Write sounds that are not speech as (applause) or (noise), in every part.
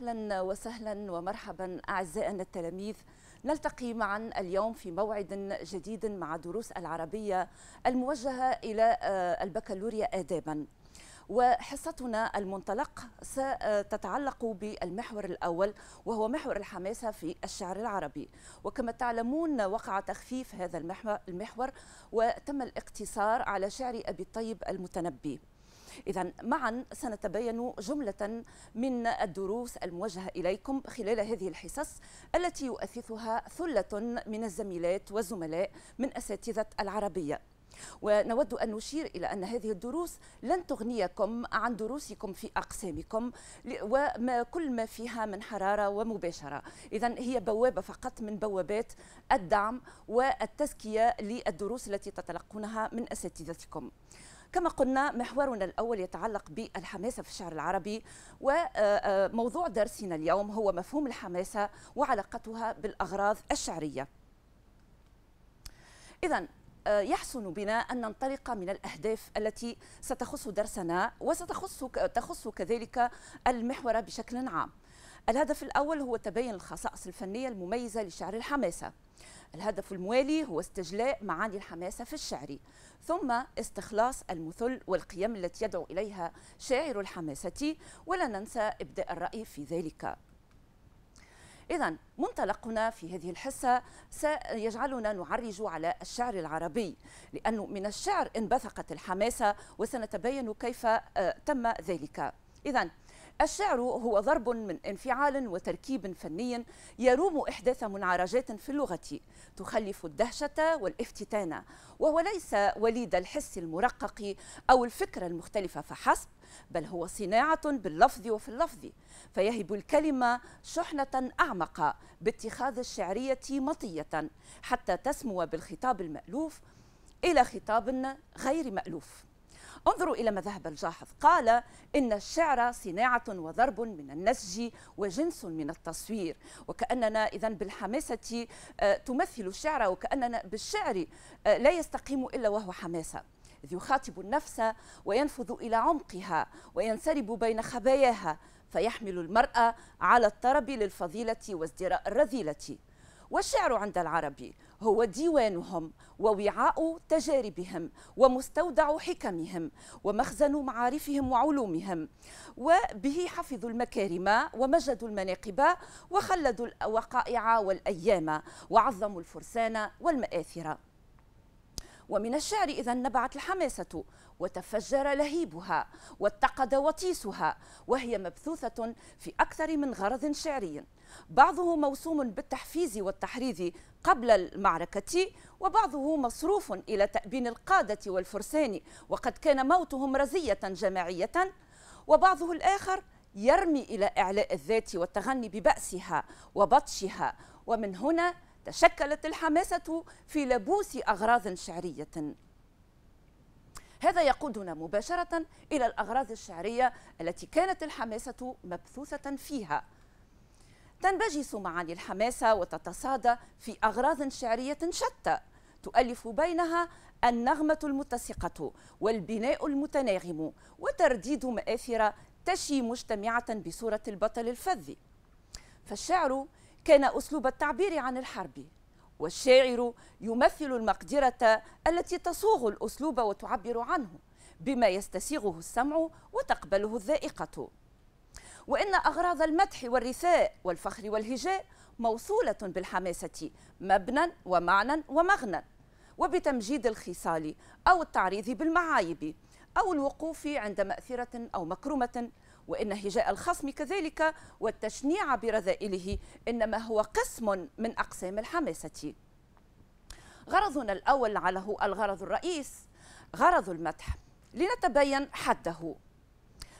أهلا وسهلا ومرحبا أعزائنا التلاميذ نلتقي معا اليوم في موعد جديد مع دروس العربية الموجهة إلى آه، البكالوريا آدابا وحصتنا المنطلق ستتعلق بالمحور الأول وهو محور الحماسة في الشعر العربي وكما تعلمون وقع تخفيف هذا المحور وتم الاقتصار على شعر أبي الطيب المتنبي إذا معا سنتبين جملة من الدروس الموجهة إليكم خلال هذه الحصص التي يؤثثها ثلة من الزميلات والزملاء من أساتذة العربية ونود أن نشير إلى أن هذه الدروس لن تغنيكم عن دروسكم في أقسامكم وما كل ما فيها من حرارة ومباشرة إذا هي بوابة فقط من بوابات الدعم والتزكية للدروس التي تتلقونها من أساتذتكم كما قلنا محورنا الأول يتعلق بالحماسة في الشعر العربي وموضوع آه، آه، درسنا اليوم هو مفهوم الحماسة وعلاقتها بالأغراض الشعرية إذا آه، يحسن بنا أن ننطلق من الأهداف التي ستخص درسنا وستخص تخص كذلك المحور بشكل عام الهدف الأول هو تبين الخصائص الفنية المميزة لشعر الحماسة الهدف الموالي هو استجلاء معاني الحماسة في الشعر ثم استخلاص المثل والقيم التي يدعو إليها شاعر الحماسة ولا ننسى إبداء الرأي في ذلك إذا منطلقنا في هذه الحصة سيجعلنا نعرج على الشعر العربي لأنه من الشعر انبثقت الحماسة وسنتبين كيف آه، تم ذلك إذا الشعر هو ضرب من انفعال وتركيب فني يروم إحداث منعرجات في اللغة تخلف الدهشة والافتتان وهو ليس وليد الحس المرقق أو الفكرة المختلفة فحسب بل هو صناعة باللفظ وفي اللفظ فيهب الكلمة شحنة أعمق باتخاذ الشعرية مطية حتى تسمو بالخطاب المألوف إلى خطاب غير مألوف انظروا إلى ما ذهب الجاحظ قال إن الشعر صناعة وضرب من النسج وجنس من التصوير وكأننا إذا بالحماسة آه، تمثل الشعر وكأننا بالشعر آه، لا يستقيم إلا وهو حماسة إذ يخاطب النفس وينفذ إلى عمقها وينسرب بين خباياها فيحمل المرأة على الطرب للفضيلة وازدراء الرذيلة والشعر عند العربي هو ديوانهم ووعاء تجاربهم ومستودع حكمهم ومخزن معارفهم وعلومهم وبه حفظوا المكارم ومجدوا المناقب وخلدوا الوقائع والأيام وعظموا الفرسان والمآثر ومن الشعر إذا نبعت الحماسة وتفجر لهيبها واتقد وطيسها وهي مبثوثة في أكثر من غرض شعري بعضه موسوم بالتحفيز والتحريض قبل المعركة وبعضه مصروف إلى تأبين القادة والفرسان وقد كان موتهم رزية جماعية وبعضه الآخر يرمي إلى إعلاء الذات والتغني ببأسها وبطشها ومن هنا تشكلت الحماسة في لبوس أغراض شعرية هذا يقودنا مباشرة إلى الأغراض الشعرية التي كانت الحماسة مبثوثة فيها تنبجس معاني الحماسة وتتصادى في أغراض شعرية شتى تؤلف بينها النغمة المتسقة والبناء المتناغم وترديد مآثر تشي مجتمعة بصورة البطل الفذ فالشعر كان أسلوب التعبير عن الحرب والشاعر يمثل المقدرة التي تصوغ الأسلوب وتعبر عنه بما يستسيغه السمع وتقبله الذائقة وإن أغراض المدح والرثاء والفخر والهجاء موصولة بالحماسة مبنى ومعنى ومغنى وبتمجيد الخصال أو التعريض بالمعايب أو الوقوف عند مأثرة أو مكرمة وإن هجاء الخصم كذلك والتشنيع برذائله إنما هو قسم من أقسام الحماسة غرضنا الأول لعله الغرض الرئيس غرض المدح لنتبين حده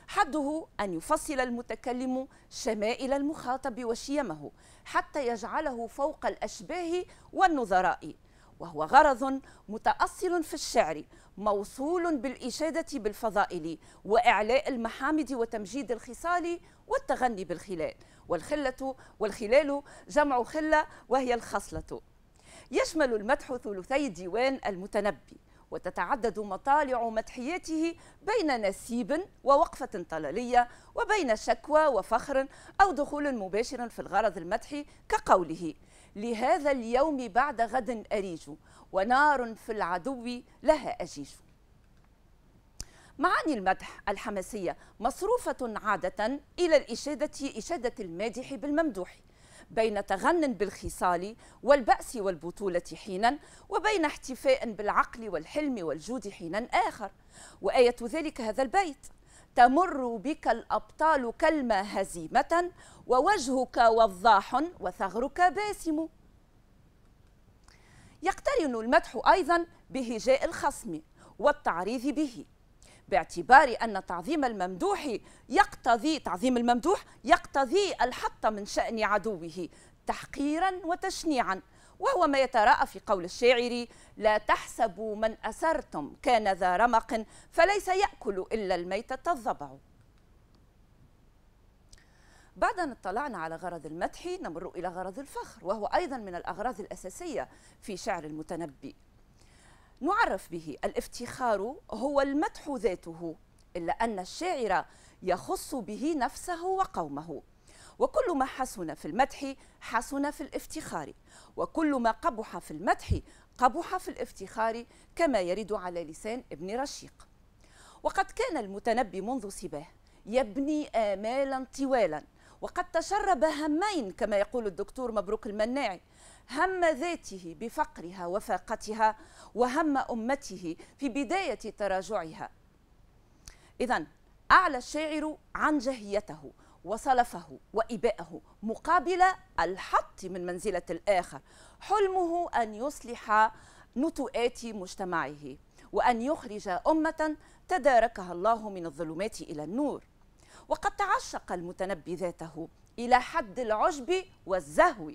حده أن يفصل المتكلم شمائل المخاطب وشيمه حتى يجعله فوق الأشباه والنظراء وهو غرض متأصل في الشعر موصول بالإشادة بالفضائل وإعلاء المحامد وتمجيد الخصال والتغني بالخلال والخلة والخلال جمع خلة وهي الخصلة يشمل المدح ثلثي ديوان المتنبي وتتعدد مطالع مدحياته بين نسيب ووقفة طلالية وبين شكوى وفخر أو دخول مباشر في الغرض المدحي كقوله لهذا اليوم بعد غد أريج ونار في العدو لها أجيش معاني المدح الحماسية مصروفة عادة إلى الإشادة إشادة المادح بالممدوح بين تغن بالخصال والبأس والبطولة حينا وبين احتفاء بالعقل والحلم والجود حينا آخر وآية ذلك هذا البيت تمر بك الأبطال كالما هزيمة ووجهك وضاح وثغرك باسم يقترن المدح أيضا بهجاء الخصم والتعريض به باعتبار أن تعظيم الممدوح يقتضي تعظيم الممدوح يقتضي الحط من شأن عدوه تحقيرا وتشنيعا وهو ما يتراءى في قول الشاعر لا تحسبوا من أسرتم كان ذا رمق فليس يأكل إلا الميتة الضبع بعد أن اطلعنا على غرض المدح نمر إلى غرض الفخر وهو أيضا من الأغراض الأساسية في شعر المتنبي نعرف به الافتخار هو المدح ذاته إلا أن الشاعر يخص به نفسه وقومه وكل ما حسن في المدح حسن في الافتخار وكل ما قبح في المدح قبح في الافتخار كما يرد على لسان ابن رشيق وقد كان المتنبي منذ صباه يبني آمالا طوالا وقد تشرب همين كما يقول الدكتور مبروك المناعي هم ذاته بفقرها وفاقتها وهم أمته في بداية تراجعها إذا أعلى الشاعر عن جهيته وصلفه وإباءه مقابل الحط من منزلة الآخر حلمه أن يصلح نتوءات مجتمعه وأن يخرج أمة تداركها الله من الظلمات إلى النور وقد تعشق المتنبي ذاته إلى حد العجب والزهو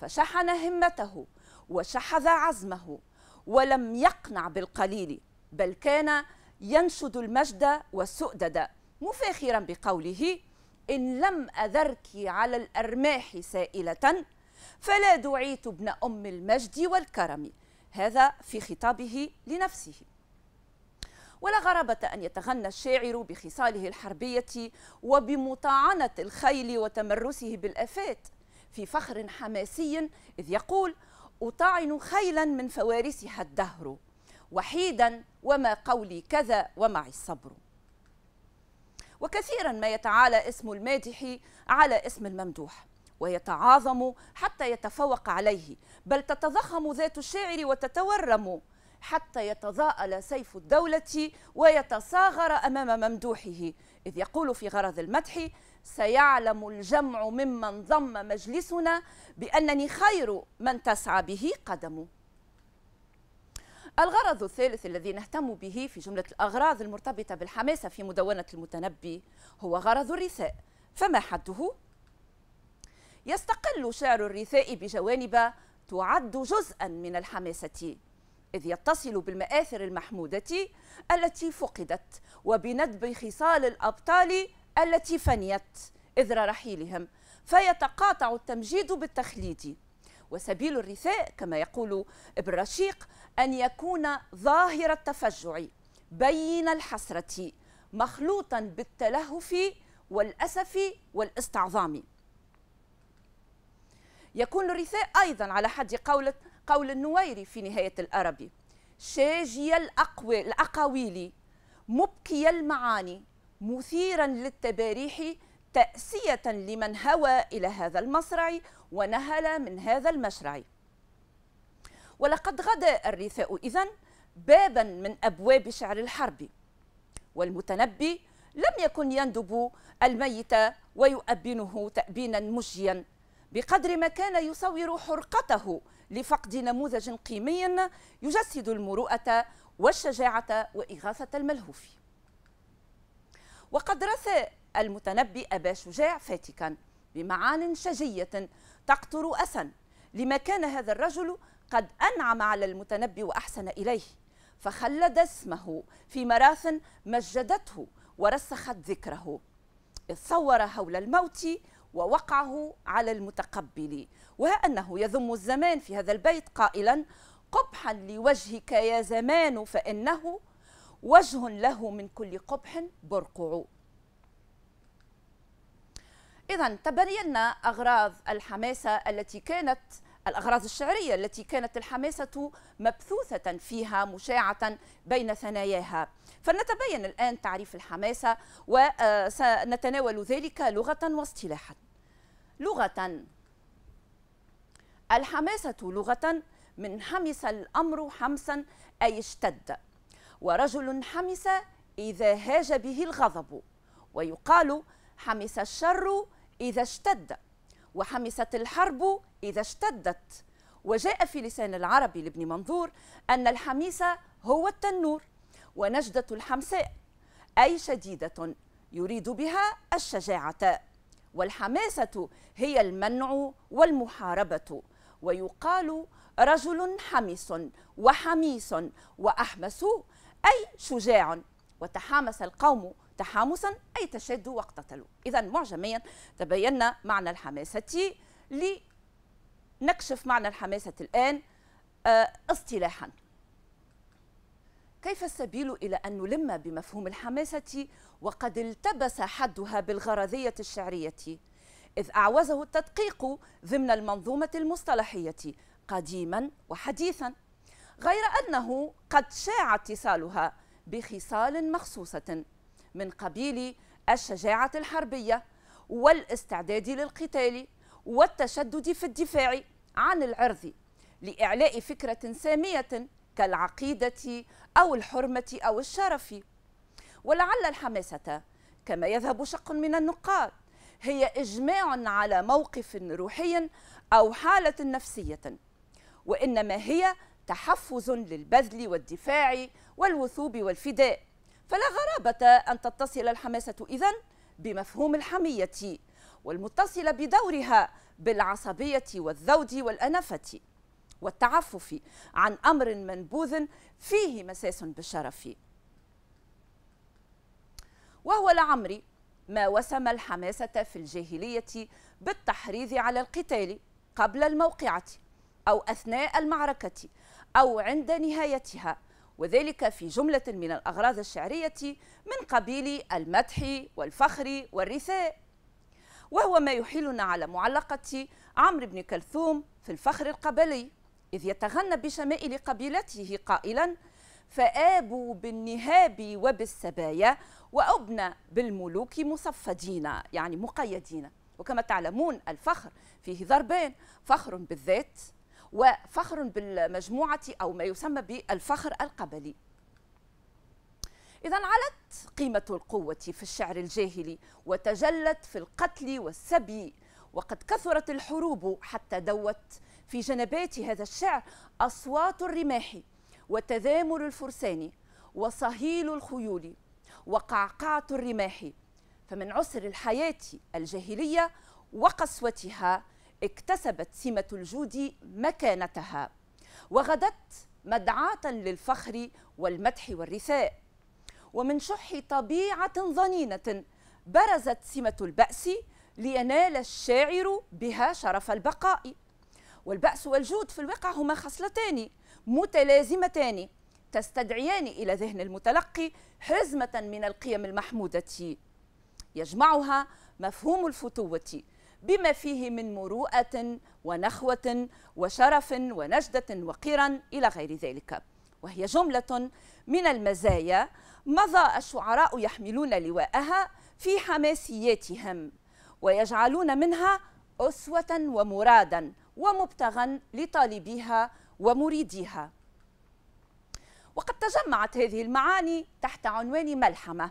فشحن همته وشحذ عزمه ولم يقنع بالقليل بل كان ينشد المجد والسؤدد مفاخرا بقوله إن لم أذرك على الأرماح سائلة فلا دعيت ابن أم المجد والكرم هذا في خطابه لنفسه ولا غرابة أن يتغنى الشاعر بخصاله الحربية وبمطاعنة الخيل وتمرسه بالآفات في فخر حماسي إذ يقول أطاعن خيلا من فوارسها الدهر وحيدا وما قولي كذا ومعي الصبر وكثيرا ما يتعالى اسم المادح على اسم الممدوح ويتعاظم حتى يتفوق عليه بل تتضخم ذات الشاعر وتتورم حتى يتضاءل سيف الدولة ويتصاغر أمام ممدوحه إذ يقول في غرض المدح سيعلم الجمع ممن ضم مجلسنا بأنني خير من تسعى به قدمه الغرض الثالث الذي نهتم به في جملة الأغراض المرتبطة بالحماسة في مدونة المتنبي هو غرض الرثاء فما حده؟ يستقل شعر الرثاء بجوانب تعد جزءا من الحماسة إذ يتصل بالمآثر المحمودة التي فقدت وبندب خصال الأبطال التي فنيت إذر رحيلهم فيتقاطع التمجيد بالتخليد وسبيل الرثاء كما يقول ابن رشيق أن يكون ظاهر التفجع بين الحسرة مخلوطا بالتلهف والأسف والاستعظام يكون الرثاء أيضا على حد قولة قول النويري في نهاية الأربي شاجي الأقوى الأقاويل مبكي المعاني مثيرا للتباريح تأسية لمن هوى إلى هذا المصرع ونهل من هذا المشرع ولقد غدا الرثاء إذا بابا من أبواب شعر الحرب والمتنبي لم يكن يندب الميت ويؤبنه تأبينا مجيا بقدر ما كان يصور حرقته لفقد نموذج قيمي يجسد المروءة والشجاعة وإغاثة الملهوف وقد رثى المتنبي أبا شجاع فاتكا بمعان شجية تقطر أسا لما كان هذا الرجل قد أنعم على المتنبي وأحسن إليه فخلد اسمه في مراث مجدته ورسخت ذكره صور هول الموت ووقعه على المتقبل وها أنه يذم الزمان في هذا البيت قائلا قبحا لوجهك يا زمان فإنه وجه له من كل قبح برقع إذا تبين أغراض الحماسة التي كانت الأغراض الشعرية التي كانت الحماسة مبثوثة فيها مشاعة بين ثناياها فلنتبين الآن تعريف الحماسة وسنتناول ذلك لغة واصطلاحا لغة الحماسة لغة من حمس الأمر حمسا أي اشتد ورجل حمس إذا هاج به الغضب ويقال حمس الشر إذا اشتد وحمست الحرب إذا اشتدت وجاء في لسان العربي لابن منظور أن الحميس هو التنور ونجدة الحمساء أي شديدة يريد بها الشجاعة والحماسة هي المنع والمحاربة ويقال رجل حميس وحميس وأحمس أي شجاع وتحامس القوم تحامسا أي تشاد واقتتلوا إذا معجميا تبين معنى الحماسة لنكشف معنى الحماسة الآن آه، اصطلاحا كيف السبيل إلى أن نلم بمفهوم الحماسة وقد التبس حدها بالغرضية الشعرية إذ أعوزه التدقيق ضمن المنظومة المصطلحية قديما وحديثا غير أنه قد شاع اتصالها بخصال مخصوصة من قبيل الشجاعة الحربية والاستعداد للقتال والتشدد في الدفاع عن العرض لإعلاء فكرة سامية كالعقيدة أو الحرمة أو الشرف ولعل الحماسة كما يذهب شق من النقاد هي إجماع على موقف روحي أو حالة نفسية وإنما هي تحفز للبذل والدفاع والوثوب والفداء فلا غرابة أن تتصل الحماسة إذن بمفهوم الحمية والمتصلة بدورها بالعصبية والذود والأنفة والتعفف عن أمر منبوذ فيه مساس بالشرف وهو لعمري ما وسم الحماسة في الجاهلية بالتحريض على القتال قبل الموقعة أو أثناء المعركة أو عند نهايتها وذلك في جملة من الأغراض الشعرية من قبيل المدح والفخر والرثاء وهو ما يحيلنا على معلقة عمرو بن كلثوم في الفخر القبلي إذ يتغنى بشمائل قبيلته قائلا فآبوا بالنهاب وبالسبايا وأبنى بالملوك مصفدين يعني مقيدين وكما تعلمون الفخر فيه ضربين فخر بالذات وفخر بالمجموعة أو ما يسمى بالفخر القبلي إذا علت قيمة القوة في الشعر الجاهلي وتجلت في القتل والسبي وقد كثرت الحروب حتى دوت في جنبات هذا الشعر أصوات الرماح وتذامر الفرسان وصهيل الخيول وقعقعة الرماح فمن عسر الحياة الجاهلية وقسوتها اكتسبت سمة الجود مكانتها وغدت مدعاة للفخر والمدح والرثاء ومن شح طبيعة ظنينة برزت سمة البأس لينال الشاعر بها شرف البقاء والبأس والجود في الواقع هما خصلتان متلازمتان تستدعيان إلى ذهن المتلقي حزمة من القيم المحمودة يجمعها مفهوم الفتوة بما فيه من مروءة ونخوة وشرف ونجدة وقيرا إلى غير ذلك وهي جملة من المزايا مضى الشعراء يحملون لواءها في حماسياتهم ويجعلون منها أسوة ومرادا ومبتغا لطالبيها ومريديها وقد تجمعت هذه المعاني تحت عنوان ملحمة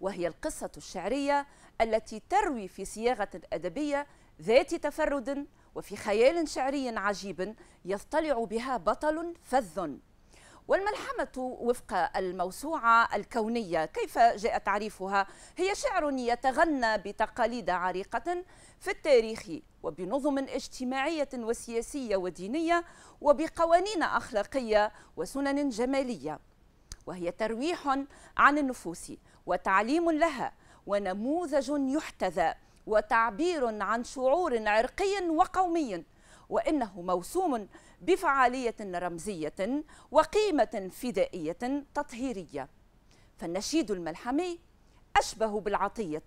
وهي القصة الشعرية التي تروي في صياغة أدبية ذات تفرد وفي خيال شعري عجيب يطلع بها بطل فذ والملحمة وفق الموسوعة الكونية كيف جاء تعريفها هي شعر يتغنى بتقاليد عريقة في التاريخ وبنظم اجتماعية وسياسية ودينية وبقوانين أخلاقية وسنن جمالية وهي ترويح عن النفوس وتعليم لها ونموذج يحتذى وتعبير عن شعور عرقي وقومي وانه موسوم بفعاليه رمزيه وقيمه فدائيه تطهيريه فالنشيد الملحمي اشبه بالعطيه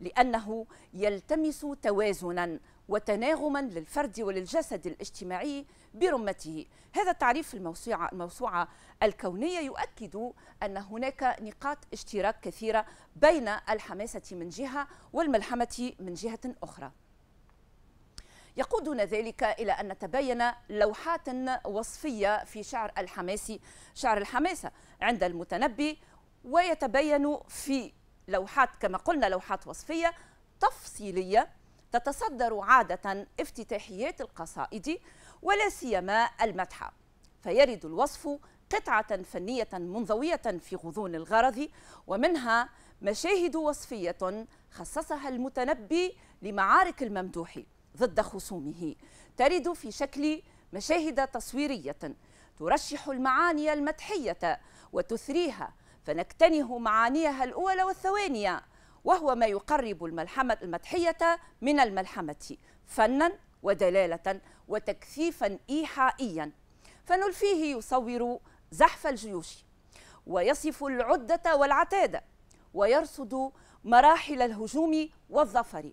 لانه يلتمس توازنا وتناغما للفرد وللجسد الاجتماعي برمته هذا التعريف الموسوعة, الموسوعة الكونية يؤكد أن هناك نقاط اشتراك كثيرة بين الحماسة من جهة والملحمة من جهة أخرى يقودنا ذلك إلى أن نتبين لوحات وصفية في شعر الحماسي شعر الحماسة عند المتنبي ويتبين في لوحات كما قلنا لوحات وصفية تفصيلية تتصدر عادة افتتاحيات القصائد ولا سيما المدحى فيرد الوصف قطعة فنية منضوية في غضون الغرض ومنها مشاهد وصفية خصصها المتنبي لمعارك الممدوح ضد خصومه ترد في شكل مشاهد تصويرية ترشح المعاني المدحية وتثريها فنكتنه معانيها الأولى والثوانية وهو ما يقرب الملحمة المدحية من الملحمة فناً ودلالة وتكثيفا إيحائيا فنلفيه يصور زحف الجيوش ويصف العدة والعتادة ويرصد مراحل الهجوم والظفر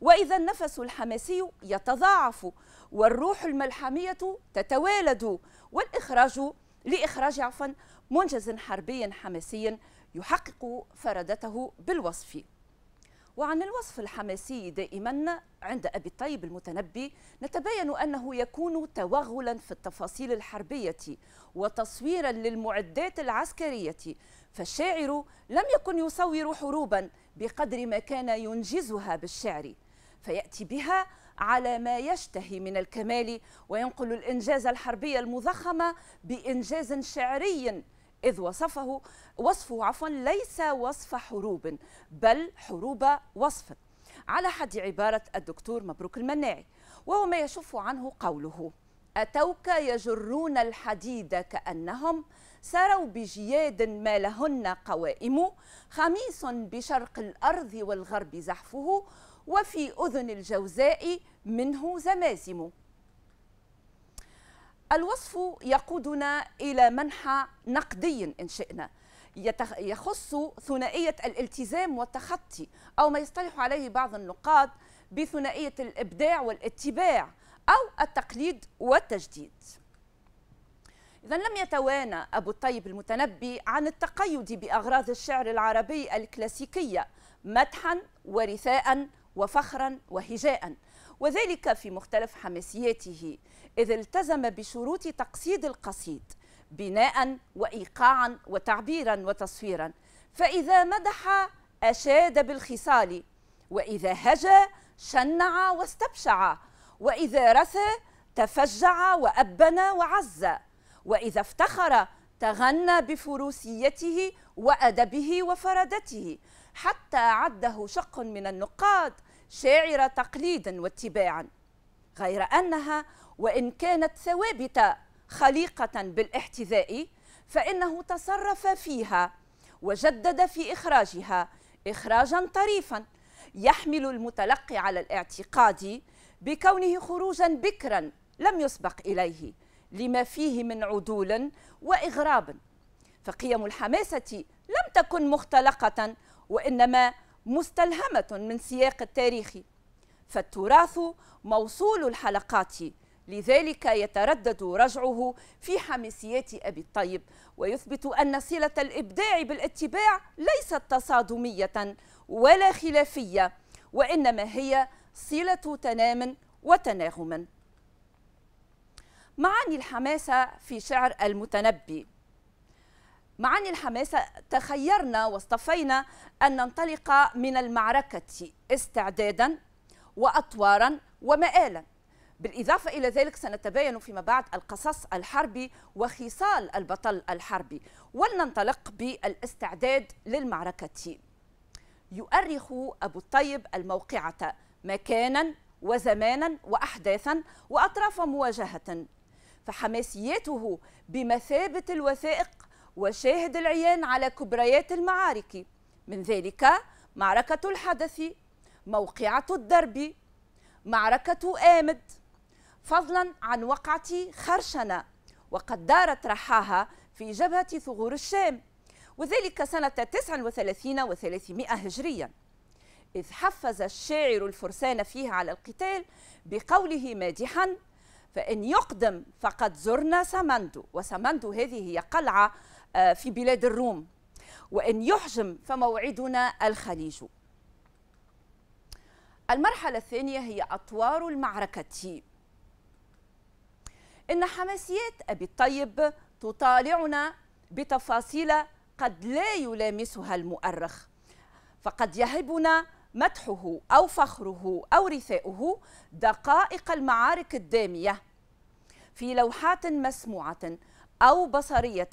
وإذا النفس الحماسي يتضاعف والروح الملحمية تتوالد والإخراج لإخراج عفوا منجز حربي حماسي يحقق فردته بالوصف وعن الوصف الحماسي دائما عند أبي الطيب المتنبي نتبين أنه يكون توغلا في التفاصيل الحربية وتصويرا للمعدات العسكرية فالشاعر لم يكن يصور حروبا بقدر ما كان ينجزها بالشعر فيأتي بها على ما يشتهي من الكمال وينقل الإنجاز الحربي المضخم بإنجاز شعري إذ وصفه وصفه عفوا ليس وصف حروب بل حروب وصف على حد عبارة الدكتور مبروك المناعي وهو ما يشف عنه قوله أتوك يجرون الحديد كأنهم سروا بجياد ما لهن قوائم خميس بشرق الأرض والغرب زحفه وفي أذن الجوزاء منه زمازم الوصف يقودنا إلى منحى نقدي إن شئنا يخص ثنائية الالتزام والتخطي أو ما يصطلح عليه بعض النقاد بثنائية الإبداع والاتباع أو التقليد والتجديد إذا لم يتوانى أبو الطيب المتنبي عن التقيد بأغراض الشعر العربي الكلاسيكية مدحا ورثاء وفخرا وهجاء وذلك في مختلف حماسياته إذ التزم بشروط تقصيد القصيد بناء وإيقاعا وتعبيرا وتصويرا فإذا مدح أشاد بالخصال وإذا هجا شنع واستبشع وإذا رثى تفجع وأبن وعز وإذا افتخر تغنى بفروسيته وأدبه وفردته حتى عده شق من النقاد شاعرة تقليدا واتباعا غير أنها وإن كانت ثوابت خليقة بالاحتذاء فإنه تصرف فيها وجدد في إخراجها إخراجا طريفا يحمل المتلقي على الاعتقاد بكونه خروجا بكرا لم يسبق إليه لما فيه من عدول وإغراب فقيم الحماسة لم تكن مختلقة وإنما مستلهمة من سياق التاريخ فالتراث موصول الحلقات لذلك يتردد رجعه في حماسيات أبي الطيب ويثبت أن صلة الإبداع بالاتباع ليست تصادمية ولا خلافية وإنما هي صلة تنام وتناغم معاني الحماسة في شعر المتنبي معاني الحماسة تخيرنا واصطفينا أن ننطلق من المعركة استعدادا وأطوارا ومآلا بالإضافة إلى ذلك سنتباين فيما بعد القصص الحربي وخصال البطل الحربي ولننطلق بالاستعداد للمعركة يؤرخ أبو الطيب الموقعة مكانا وزمانا وأحداثا وأطراف مواجهة فحماسياته بمثابة الوثائق وشاهد العيان على كبريات المعارك من ذلك معركة الحدث موقعة الدرب معركة آمد فضلا عن وقعة خرشنة وقد دارت رحاها في جبهة ثغور الشام وذلك سنة 39 و300 هجريا إذ حفز الشاعر الفرسان فيها على القتال بقوله مادحا فإن يقدم فقد زرنا سمندو وسمندو هذه هي قلعة آه، في بلاد الروم وأن يحجم فموعدنا الخليج المرحلة الثانية هي أطوار المعركة إن حماسيات أبي الطيب تطالعنا بتفاصيل قد لا يلامسها المؤرخ فقد يهبنا مدحه أو فخره أو رثاؤه دقائق المعارك الدامية في لوحات مسموعة أو بصرية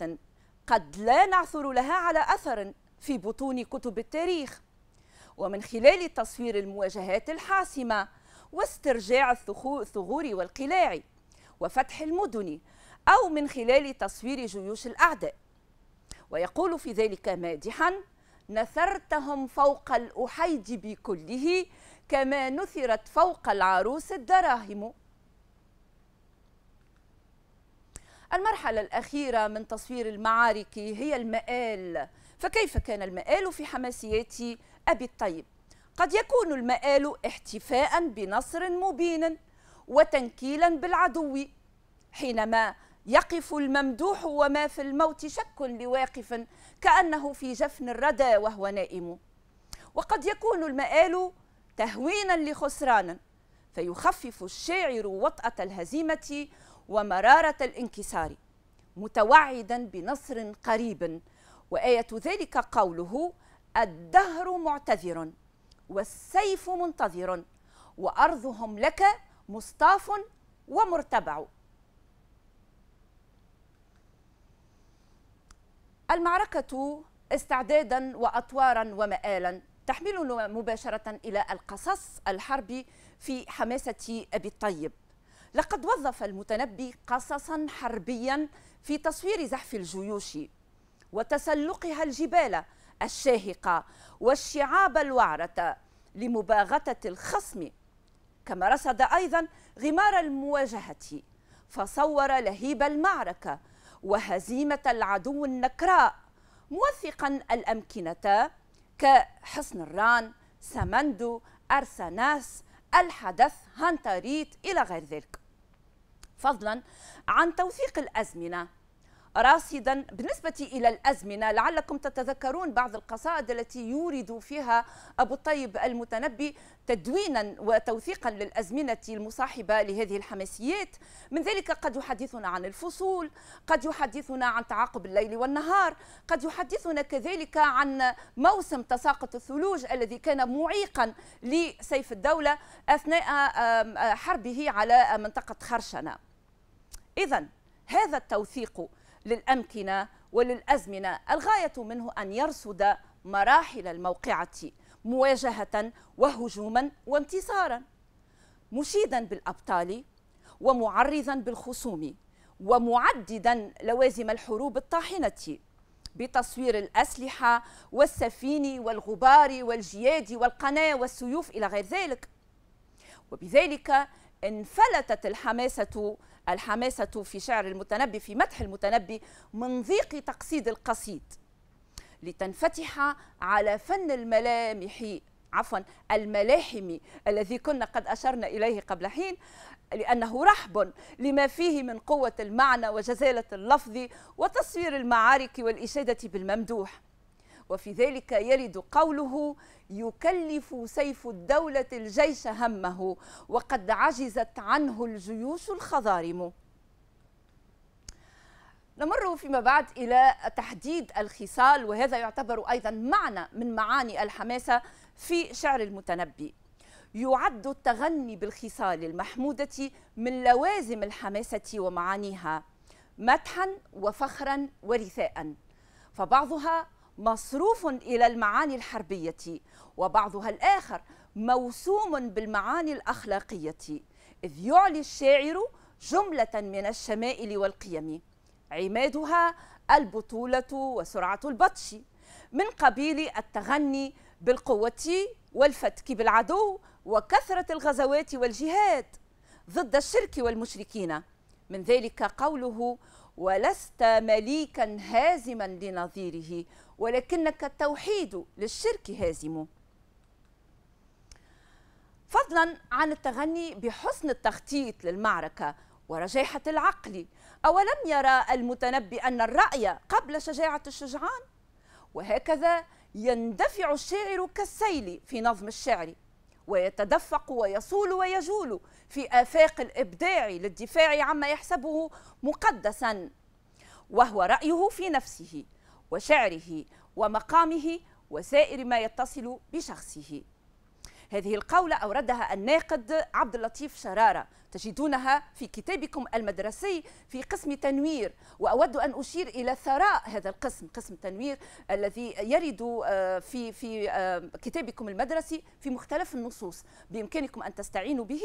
قد لا نعثر لها على أثر في بطون كتب التاريخ ومن خلال تصوير المواجهات الحاسمة واسترجاع الثغور والقلاع وفتح المدن أو من خلال تصوير جيوش الأعداء ويقول في ذلك مادحا نثرتهم فوق الأحيد بكله كما نثرت فوق العروس الدراهم المرحلة الأخيرة من تصوير المعارك هي المآل فكيف كان المآل في حماسيات أبي الطيب؟ قد يكون المآل احتفاء بنصر مبين وتنكيلا بالعدو حينما يقف الممدوح وما في الموت شك لواقف كأنه في جفن الردى وهو نائم وقد يكون المآل تهوينا لخسران فيخفف الشاعر وطأة الهزيمة ومرارة الانكسار متوعدا بنصر قريب وآية ذلك قوله الدهر معتذر والسيف منتظر وأرضهم لك مصطاف ومرتبع المعركة استعدادا وأطوارا ومآلا تحملنا مباشرة إلى القصص الحربي في حماسة أبي الطيب لقد وظف المتنبي قصصا حربيا في تصوير زحف الجيوش وتسلقها الجبال الشاهقة والشعاب الوعرة لمباغتة الخصم كما رصد أيضا غمار المواجهة فصور لهيب المعركة وهزيمة العدو النكراء موثقا الأمكنة كحصن الران سمندو أرسناس الحدث هانتاريت إلى غير ذلك فضلا عن توثيق الازمنه راصدا بالنسبة إلى الأزمنة لعلكم تتذكرون بعض القصائد التي يورد فيها أبو الطيب المتنبي تدوينا وتوثيقا للأزمنة المصاحبة لهذه الحماسيات من ذلك قد يحدثنا عن الفصول قد يحدثنا عن تعاقب الليل والنهار قد يحدثنا كذلك عن موسم تساقط الثلوج الذي كان معيقا لسيف الدولة أثناء حربه على منطقة خرشنة إذا هذا التوثيق للأمكنة وللأزمنة الغاية منه أن يرصد مراحل الموقعة مواجهة وهجوما وانتصارا مشيدا بالأبطال ومعرضا بالخصوم ومعددا لوازم الحروب الطاحنة بتصوير الأسلحة والسفين والغبار والجياد والقناة والسيوف إلى غير ذلك وبذلك انفلتت الحماسة الحماسة في شعر المتنبي في مدح المتنبي من ضيق تقصيد القصيد لتنفتح على فن الملامح عفوا الملاحم الذي كنا قد أشرنا إليه قبل حين لأنه رحب لما فيه من قوة المعنى وجزالة اللفظ وتصوير المعارك والإشادة بالممدوح وفي ذلك يرد قوله يكلف سيف الدولة الجيش همه وقد عجزت عنه الجيوش الخضارم نمر فيما بعد إلى تحديد الخصال وهذا يعتبر أيضا معنى من معاني الحماسة في شعر المتنبي يعد التغني بالخصال المحمودة من لوازم الحماسة ومعانيها مدحا وفخرا ورثاء فبعضها مصروف إلى المعاني الحربية وبعضها الآخر موسوم بالمعاني الأخلاقية إذ يعلي الشاعر جملة من الشمائل والقيم عمادها البطولة وسرعة البطش من قبيل التغني بالقوة والفتك بالعدو وكثرة الغزوات والجهاد ضد الشرك والمشركين من ذلك قوله ولست مليكا هازما لنظيره ولكنك التوحيد للشرك هازم فضلا عن التغني بحسن التخطيط للمعركة ورجاحة العقل أولم يرى المتنبي أن الرأي قبل شجاعة الشجعان وهكذا يندفع الشاعر كالسيل في نظم الشعر ويتدفق ويصول ويجول في آفاق الإبداع للدفاع عما يحسبه مقدسا وهو رأيه في نفسه وشعره ومقامه وسائر ما يتصل بشخصه هذه القولة أوردها الناقد عبد اللطيف شرارة تجدونها في كتابكم المدرسي في قسم تنوير وأود أن أشير إلى ثراء هذا القسم قسم تنوير الذي يرد آه، في في آه، كتابكم المدرسي في مختلف النصوص بإمكانكم أن تستعينوا به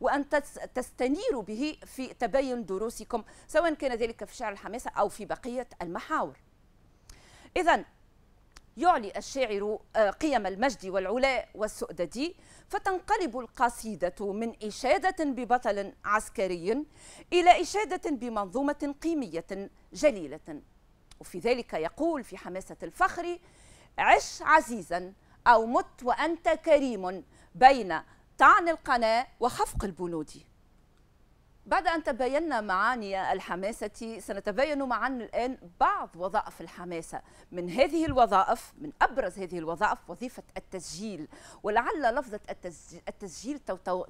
وأن تستنيروا به في تبين دروسكم سواء كان ذلك في شعر الحماسة أو في بقية المحاور إذا يعلي الشاعر آه، قيم المجد والعلا والسؤدد فتنقلب القصيدة من إشادة ببطل عسكري إلى إشادة بمنظومة قيمية جليلة وفي ذلك يقول في حماسة الفخر عش عزيزا أو مت وأنت كريم بين طعن القناة وخفق البنود بعد أن تبينا معاني الحماسة سنتبين معا الآن بعض وظائف الحماسة من هذه الوظائف من أبرز هذه الوظائف وظيفة التسجيل ولعل لفظة التسجيل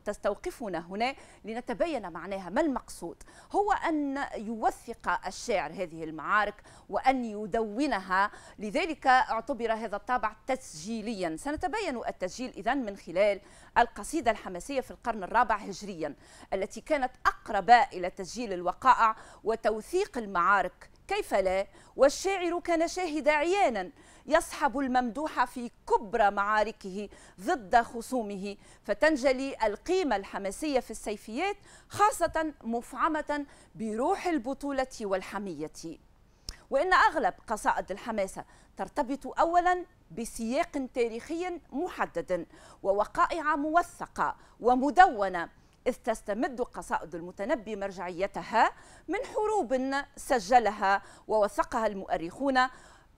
تستوقفنا هنا لنتبين معناها ما المقصود هو أن يوثق الشاعر هذه المعارك وأن يدونها لذلك اعتبر هذا الطابع تسجيليا سنتبين التسجيل إذن من خلال القصيدة الحماسية في القرن الرابع هجريا التي كانت أقل الأقرباء إلى تسجيل الوقائع وتوثيق المعارك كيف لا والشاعر كان شاهد عيانا يصحب الممدوح في كبرى معاركه ضد خصومه فتنجلي القيمة الحماسية في السيفيات خاصة مفعمة بروح البطولة والحمية وإن أغلب قصائد الحماسة ترتبط أولا بسياق تاريخي محدد ووقائع موثقة ومدونة إذ تستمد قصائد المتنبي مرجعيتها من حروب سجلها ووثقها المؤرخون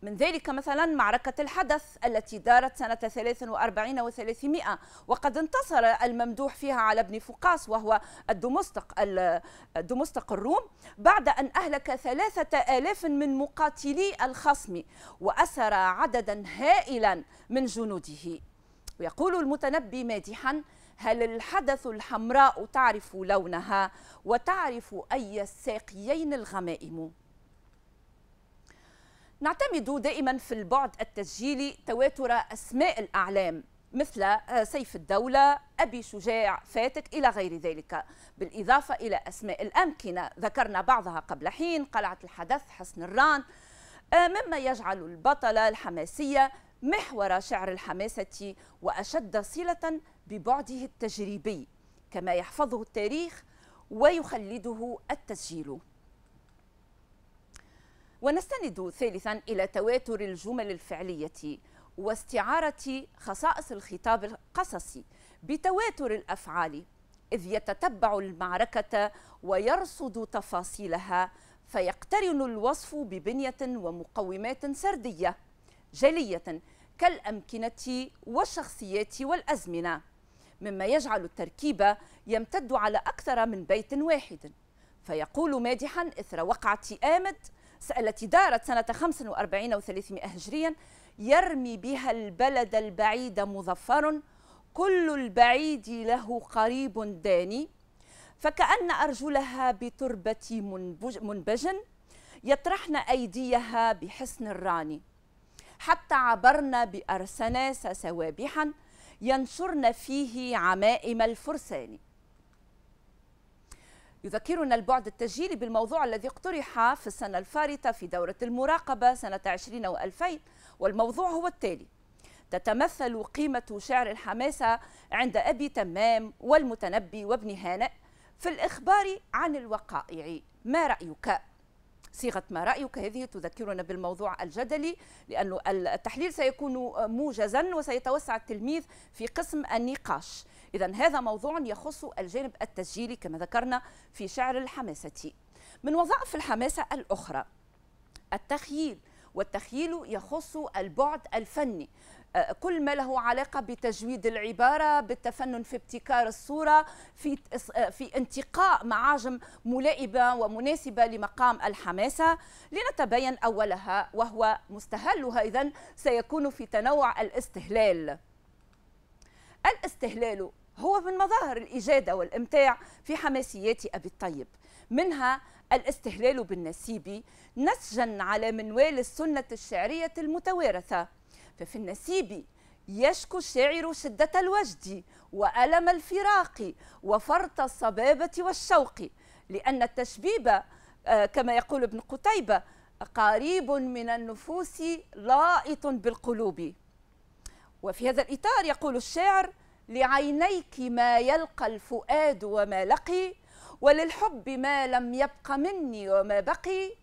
من ذلك مثلا معركة الحدث التي دارت سنة 43 و 300 وقد انتصر الممدوح فيها على ابن فقاس وهو الدمستق, الدمستق الروم بعد أن أهلك ثلاثة آلاف من مقاتلي الخصم وأسر عددا هائلا من جنوده ويقول المتنبي مادحا هل الحدث الحمراء تعرف لونها وتعرف أي الساقيين الغمائم نعتمد دائما في البعد التسجيلي تواتر أسماء الأعلام مثل آه، سيف الدولة أبي شجاع فاتك إلى غير ذلك بالإضافة إلى أسماء الأمكنة ذكرنا بعضها قبل حين قلعة الحدث حسن الران آه، مما يجعل البطلة الحماسية محور شعر الحماسة وأشد صلة ببعده التجريبي كما يحفظه التاريخ ويخلده التسجيل ونستند ثالثا إلى تواتر الجمل الفعلية واستعارة خصائص الخطاب القصصي بتواتر الأفعال إذ يتتبع المعركة ويرصد تفاصيلها فيقترن الوصف ببنية ومقومات سردية جلية كالأمكنة والشخصيات والأزمنة مما يجعل التركيب يمتد على أكثر من بيت واحد فيقول مادحا إثر وقعة آمد التي دارت سنة 45 و300 هجريا يرمي بها البلد البعيد مظفر كل البعيد له قريب داني فكأن أرجلها بتربة منبجن يطرحن أيديها بحسن الراني حتى عبرنا بأرسناس سوابحا ينشرن فيه عمائم الفرسان يذكرنا البعد التسجيلي بالموضوع الذي اقترح في السنة الفارطة في دورة المراقبة سنة 20 و2000 والموضوع هو التالي تتمثل قيمة شعر الحماسة عند أبي تمام والمتنبي وابن هانئ في الإخبار عن الوقائع ما رأيك صيغة ما رأيك هذه تذكرنا بالموضوع الجدلي لانه التحليل سيكون موجزا وسيتوسع التلميذ في قسم النقاش إذا هذا موضوع يخص الجانب التسجيلي كما ذكرنا في شعر الحماسة من وظائف الحماسة الأخرى التخييل والتخييل يخص البعد الفني كل ما له علاقه بتجويد العباره بالتفنن في ابتكار الصوره في في انتقاء معاجم ملائبه ومناسبه لمقام الحماسه لنتبين اولها وهو مستهلها اذا سيكون في تنوع الاستهلال الاستهلال هو من مظاهر الإجادة والإمتاع في حماسيات أبي الطيب منها الاستهلال بالنسيب نسجا على منوال السنة الشعرية المتوارثة ففي النسيب يشكو الشاعر شدة الوجد وألم الفراق وفرط الصبابة والشوق لأن التشبيب آه، كما يقول ابن قتيبة قريب من النفوس لائط بالقلوب وفي هذا الإطار يقول الشاعر لعينيك ما يلقى الفؤاد وما لقي وللحب ما لم يبق مني وما بقي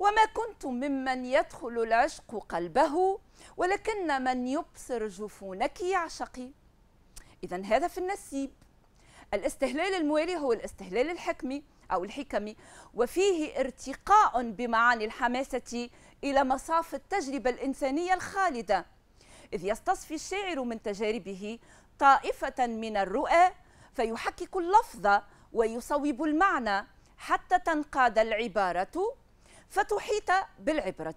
وما كنت ممن يدخل العشق قلبه ولكن من يبصر جفونك يعشقي إذا هذا في النسيب الاستهلال الموالي هو الاستهلال الحكمي أو الحكمي وفيه ارتقاء بمعاني الحماسة إلى مصاف التجربة الإنسانية الخالدة إذ يستصفي الشاعر من تجاربه طائفة من الرؤى فيحكك اللفظ ويصوب المعنى حتى تنقاد العبارة فتحيط بالعبرة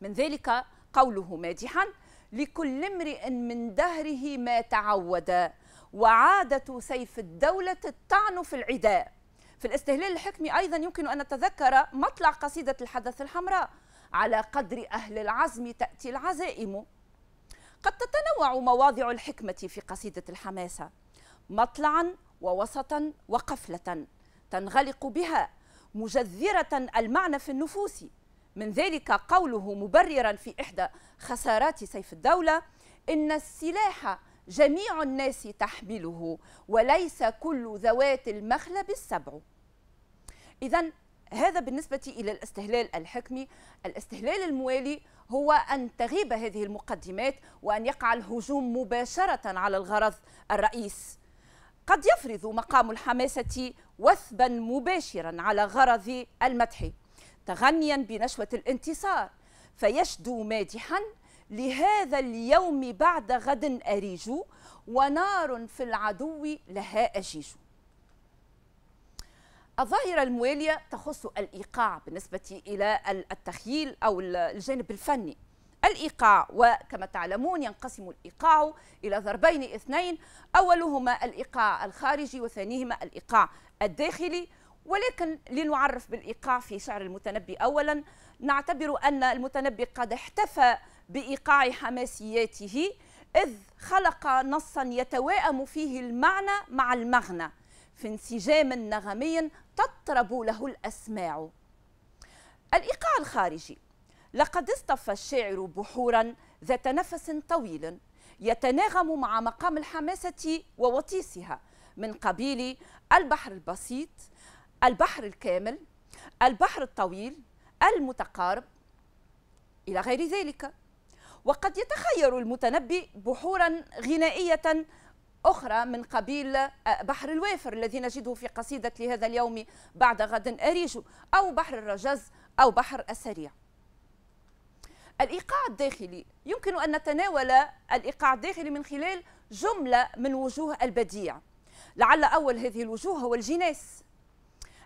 من ذلك قوله مادحا لكل امرئ من دهره ما تعود وعادة سيف الدولة الطعن في العداء في الاستهلال الحكمي أيضا يمكن أن نتذكر مطلع قصيدة الحدث الحمراء على قدر أهل العزم تأتي العزائم قد تتنوع مواضع الحكمة في قصيدة الحماسة مطلعا ووسطا وقفلة تنغلق بها مجذرة المعنى في النفوس من ذلك قوله مبررا في إحدى خسارات سيف الدولة إن السلاح جميع الناس تحمله وليس كل ذوات المخلب السبع إذا هذا بالنسبة إلى الاستهلال الحكمي الاستهلال الموالي هو أن تغيب هذه المقدمات وأن يقع الهجوم مباشرة على الغرض الرئيس قد يفرض مقام الحماسة وثبا مباشرا على غرض المدح تغنيا بنشوة الانتصار فيشدو مادحا لهذا اليوم بعد غد أريج ونار في العدو لها أجيج الظاهرة الموالية تخص الإيقاع بالنسبة إلى التخييل أو الجانب الفني الإيقاع وكما تعلمون ينقسم الإيقاع إلى ضربين اثنين أولهما الإيقاع الخارجي وثانيهما الإيقاع الداخلي ولكن لنعرف بالإيقاع في شعر المتنبي أولا نعتبر أن المتنبي قد احتفى بإيقاع حماسياته إذ خلق نصا يتواءم فيه المعنى مع المغنى في انسجام نغمي تطرب له الأسماع الإيقاع الخارجي لقد اصطف الشاعر بحورا ذات نفس طويل يتناغم مع مقام الحماسة ووطيسها من قبيل البحر البسيط البحر الكامل البحر الطويل المتقارب إلى غير ذلك وقد يتخير المتنبي بحورا غنائية أخرى من قبيل بحر الوافر الذي نجده في قصيدة لهذا اليوم بعد غد أريج أو بحر الرجز أو بحر السريع الإيقاع الداخلي يمكن أن نتناول الإيقاع الداخلي من خلال جملة من وجوه البديع لعل أول هذه الوجوه هو الجناس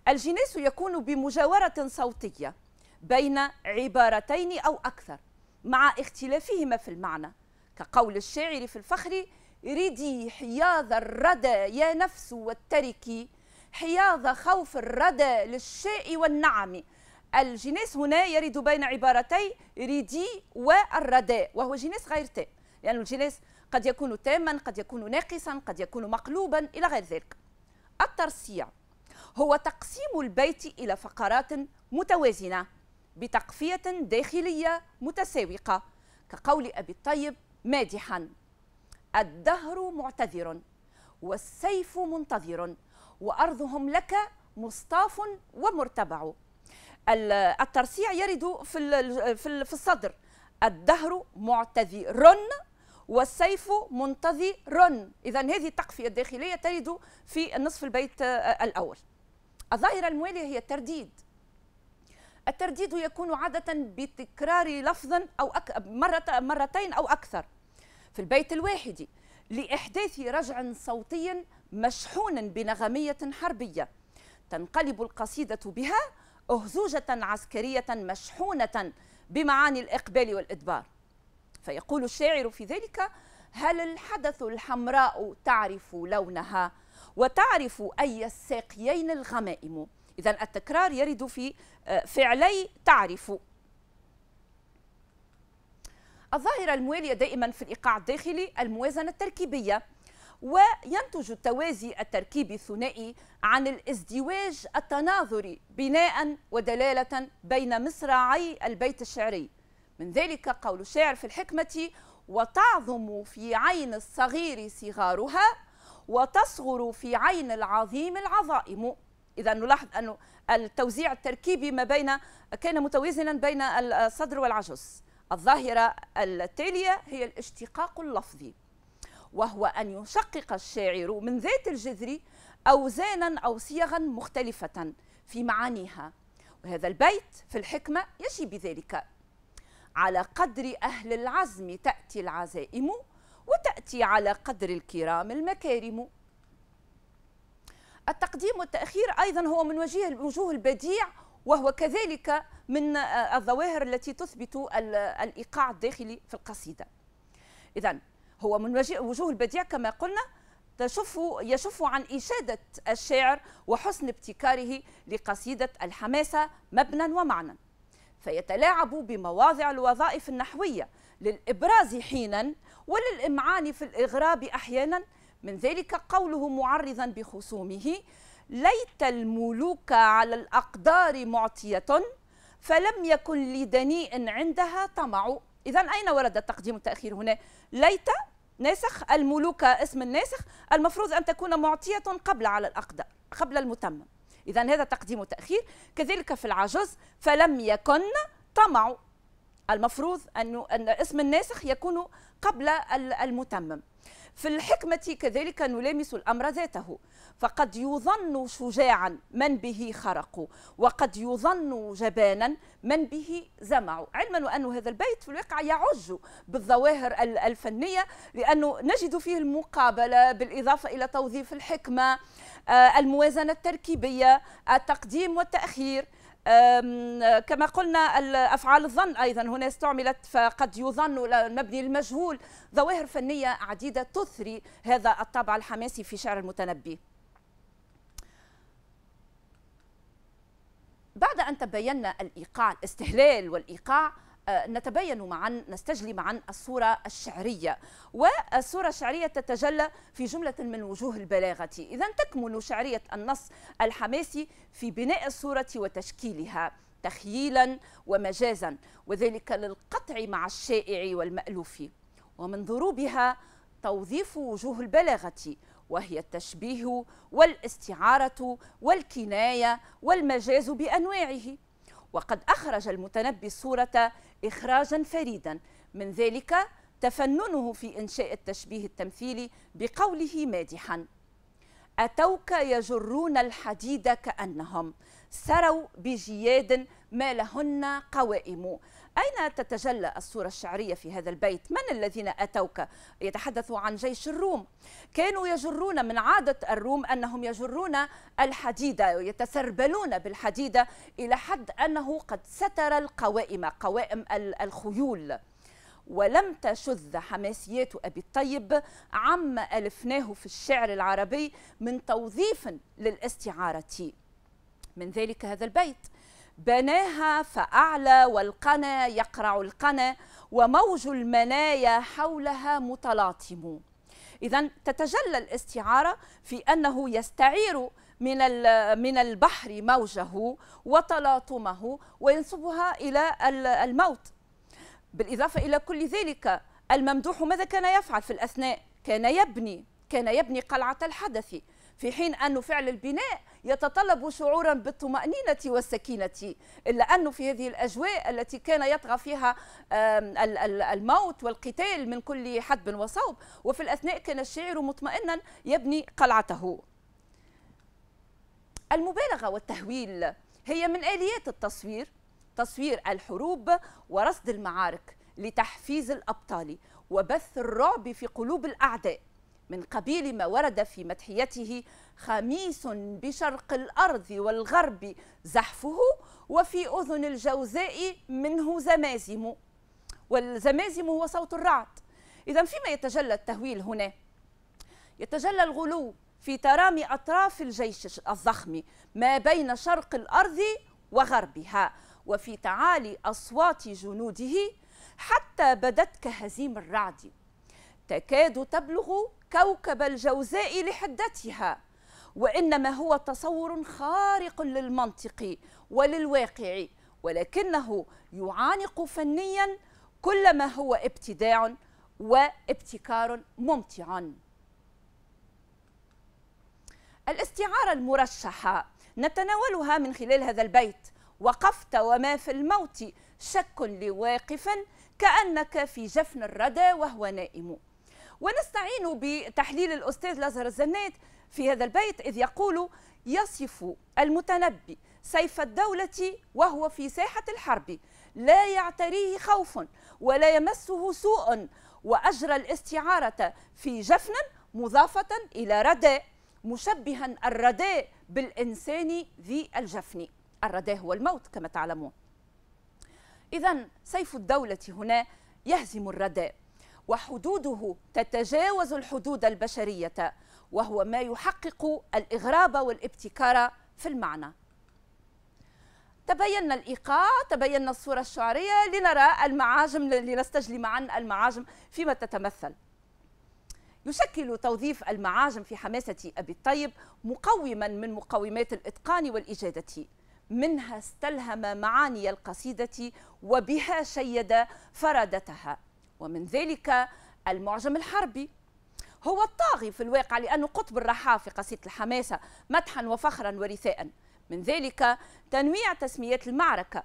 الجناس يكون بمجاورة صوتية بين عبارتين أو أكثر مع اختلافهما في المعنى كقول الشاعر في الفخر ردي حياض الردى يا نفس والتركي حياض خوف الردى للشاء والنعم الجناس هنا يرد بين عبارتي ريدي والرداء وهو جناس غير تام لأن يعني الجناس قد يكون تاما قد يكون ناقصا قد يكون مقلوبا إلى غير ذلك الترسيع هو تقسيم البيت إلى فقرات متوازنة بتقفية داخلية متساوقة كقول أبي الطيب مادحا الدهر معتذر والسيف منتظر وأرضهم لك مصطاف ومرتبع الترصيع يرد في في الصدر الدهر معتذر والسيف منتظر إذا هذه التقفية الداخلية ترد في نصف البيت آه، الأول الظاهرة الموالية هي الترديد الترديد يكون عادة بتكرار لفظ أو أك... مرة... مرتين أو أكثر في البيت الواحد لإحداث رجع صوتي مشحون بنغمية حربية تنقلب القصيدة بها أهزوجة عسكرية مشحونة بمعاني الإقبال والإدبار فيقول الشاعر في ذلك هل الحدث الحمراء تعرف لونها وتعرف أي الساقيين الغمائم إذا التكرار يرد في آه، فعلي تعرف الظاهرة الموالية دائما في الإيقاع الداخلي الموازنة التركيبية وينتج التوازي التركيبي الثنائي عن الازدواج التناظري بناء ودلالة بين مصراعي البيت الشعري من ذلك قول الشاعر في الحكمة وتعظم في عين الصغير صغارها وتصغر في عين العظيم العظائم إذا نلاحظ أن التوزيع التركيبي ما بين كان متوازنا بين الصدر والعجز الظاهرة التالية هي الاشتقاق اللفظي وهو أن يشقق الشاعر من ذات الجذر أوزانا أو صيغا مختلفة في معانيها وهذا البيت في الحكمة يشي بذلك على قدر أهل العزم تأتي العزائم وتأتي على قدر الكرام المكارم التقديم والتأخير أيضا هو من وجه وجوه البديع وهو كذلك من آه، الظواهر التي تثبت الإيقاع الداخلي في القصيدة إذا هو من وجوه البديع كما قلنا تشف يشف عن إشادة الشاعر وحسن ابتكاره لقصيدة الحماسة مبنى ومعنى فيتلاعب بمواضع الوظائف النحوية للإبراز حينا وللإمعان في الإغراب أحيانا من ذلك قوله معرضا بخصومه ليت الملوك على الأقدار معطية فلم يكن لدنيء عندها طمع إذا أين ورد التقديم والتأخير هنا ليت ناسخ الملوك اسم الناسخ المفروض أن تكون معطية قبل على الاقدم قبل المتمم إذا هذا تقديم وتأخير كذلك في العجز فلم يكن طمع المفروض أن اسم الناسخ يكون قبل المتمم في الحكمة كذلك نلامس الأمر ذاته فقد يظن شجاعا من به خرقوا وقد يظن جبانا من به زمعوا علما وأن هذا البيت في الواقع يعج بالظواهر الفنية لأنه نجد فيه المقابلة بالإضافة إلى توظيف الحكمة آه، الموازنة التركيبية التقديم والتأخير كما قلنا أفعال الظن أيضا هنا استعملت فقد يظن مبني المجهول ظواهر فنية عديدة تثري هذا الطابع الحماسي في شعر المتنبي بعد أن تبين الايقاع الاستهلال والإيقاع آه، نتبين معا نستجلي معا الصورة الشعرية والصورة الشعرية تتجلى في جملة من وجوه البلاغة إذا تكمن شعرية النص الحماسي في بناء الصورة وتشكيلها تخييلا ومجازا وذلك للقطع مع الشائع والمألوف ومن ضروبها توظيف وجوه البلاغة وهي التشبيه والاستعارة والكناية والمجاز بأنواعه وقد أخرج المتنبي الصورة إخراجا فريدا من ذلك تفننه في إنشاء التشبيه التمثيلي بقوله مادحا أتوك يجرون الحديد كأنهم سروا بجياد ما لهن قوائم أين تتجلى الصورة الشعرية في هذا البيت؟ من الذين أتوك؟ يتحدث عن جيش الروم كانوا يجرون من عادة الروم أنهم يجرون الحديدة ويتسربلون بالحديدة إلى حد أنه قد ستر القوائم قوائم الخيول ولم تشذ حماسيات أبي الطيب عما ألفناه في الشعر العربي من توظيف للاستعارة من ذلك هذا البيت بناها فأعلى والقنا يقرع القنا وموج المنايا حولها متلاطم إذا تتجلى الاستعارة في أنه يستعير من من البحر موجه وتلاطمه وينسبها إلى الموت بالإضافة إلى كل ذلك الممدوح ماذا كان يفعل في الأثناء؟ كان يبني كان يبني قلعة الحدث في حين أن فعل البناء يتطلب شعورا بالطمأنينة والسكينة إلا أنه في هذه الأجواء التي كان يطغى فيها الموت والقتال من كل حدب وصوب وفي الأثناء كان الشاعر مطمئنا يبني قلعته المبالغة والتهويل هي من آليات التصوير تصوير الحروب ورصد المعارك لتحفيز الأبطال وبث الرعب في قلوب الأعداء من قبيل ما ورد في مدحيته خميس بشرق الأرض والغرب زحفه وفي أذن الجوزاء منه زمازم والزمازم هو صوت الرعد إذا فيما يتجلى التهويل هنا يتجلى الغلو في ترامي أطراف الجيش الضخم ما بين شرق الأرض وغربها وفي تعالي أصوات جنوده حتى بدت كهزيم الرعد تكاد تبلغ كوكب الجوزاء لحدتها وإنما هو تصور خارق للمنطق وللواقع ولكنه يعانق فنيا كل ما هو ابتداع وابتكار ممتع الاستعارة المرشحة نتناولها من خلال هذا البيت وقفت وما في الموت شك لواقف كأنك في جفن الردى وهو نائم ونستعين بتحليل الأستاذ لازر الزنات في هذا البيت إذ يقول يصف المتنبي سيف الدولة وهو في ساحة الحرب لا يعتريه خوف ولا يمسه سوء وأجرى الاستعارة في جفن مضافة إلى رداء مشبها الرداء بالإنسان ذي الجفن الرداء هو الموت كما تعلمون إذا سيف الدولة هنا يهزم الرداء وحدوده تتجاوز الحدود البشريه وهو ما يحقق الاغراب والابتكار في المعنى تبين الايقاع تبين الصوره الشعريه لنرى المعاجم لنستجلي معا المعاجم فيما تتمثل يشكل توظيف المعاجم في حماسة أبي الطيب مقوما من مقومات الإتقان والإجادة منها استلهم معاني القصيدة وبها شيد فرادتها ومن ذلك المعجم الحربي هو الطاغي في الواقع لأنه قطب الرحاه في قصيدة الحماسة مدحا وفخرا ورثاء من ذلك تنويع تسميات المعركة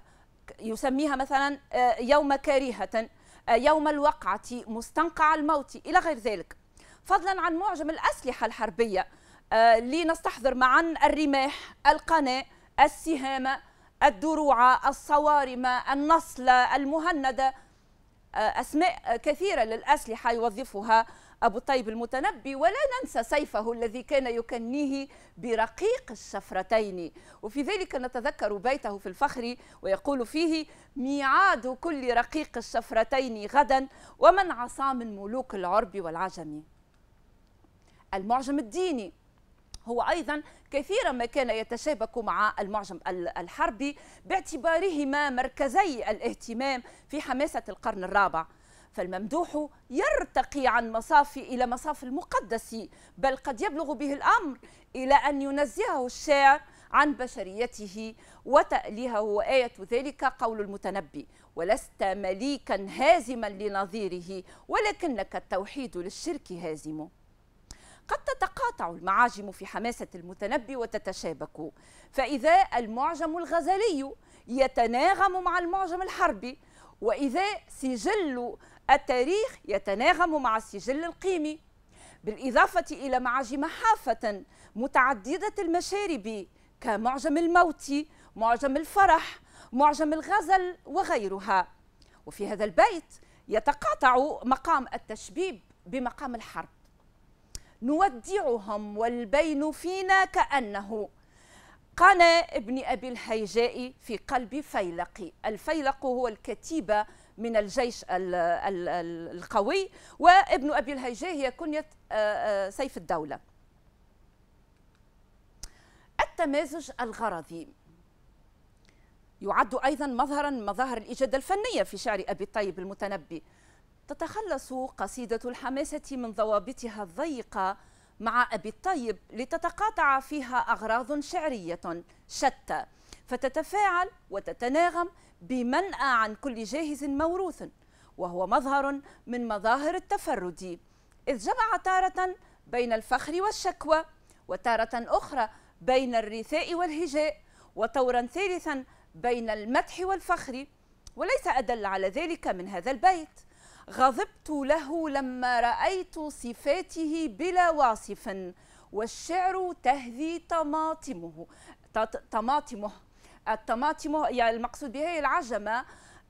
يسميها مثلا آه، يوم كريهة آه، يوم الوقعة مستنقع الموت إلى غير ذلك فضلا عن معجم الأسلحة الحربية آه، لنستحضر معا الرماح القناة السهامة الدروع الصوارم النصل المهندة أسماء كثيرة للأسلحة يوظفها أبو الطيب المتنبي ولا ننسى سيفه الذي كان يكنيه برقيق الشفرتين وفي ذلك نتذكر بيته في الفخر ويقول فيه ميعاد كل رقيق الشفرتين غدا ومن عصى من ملوك العرب والعجم المعجم الديني هو أيضا كثيرا ما كان يتشابك مع المعجم الحربي باعتبارهما مركزي الاهتمام في حماسة القرن الرابع فالممدوح يرتقي عن مصاف إلى مصاف المقدس بل قد يبلغ به الأمر إلى أن ينزهه الشاعر عن بشريته وتأليهه وآية ذلك قول المتنبي ولست مليكا هازما لنظيره ولكنك التوحيد للشرك هازم قد تتقاطع المعاجم في حماسة المتنبي وتتشابك فإذا المعجم الغزلي يتناغم مع المعجم الحربي وإذا سجل التاريخ يتناغم مع السجل القيمي بالإضافة إلى معاجم حافة متعددة المشارب كمعجم الموت معجم الفرح معجم الغزل وغيرها وفي هذا البيت يتقاطع مقام التشبيب بمقام الحرب نودعهم والبين فينا كأنه قنا ابن أبي الهيجاء في قلب فيلق الفيلق هو الكتيبة من الجيش القوي وابن أبي الهيجاء هي كنية آه، آه، سيف الدولة التمازج الغرضي يعد أيضا مظهرا مظاهر الإجادة الفنية في شعر أبي الطيب المتنبي تتخلص قصيدة الحماسة من ضوابطها الضيقة مع أبي الطيب لتتقاطع فيها أغراض شعرية شتى فتتفاعل وتتناغم بمنأى عن كل جاهز موروث وهو مظهر من مظاهر التفرد إذ جمع تارة بين الفخر والشكوى وتارة أخرى بين الرثاء والهجاء وطورا ثالثا بين المدح والفخر وليس أدل على ذلك من هذا البيت غضبت له لما رأيت صفاته بلا واصف والشعر تهذي طماطمه طماطمه الطماطم يعني المقصود بها العجمة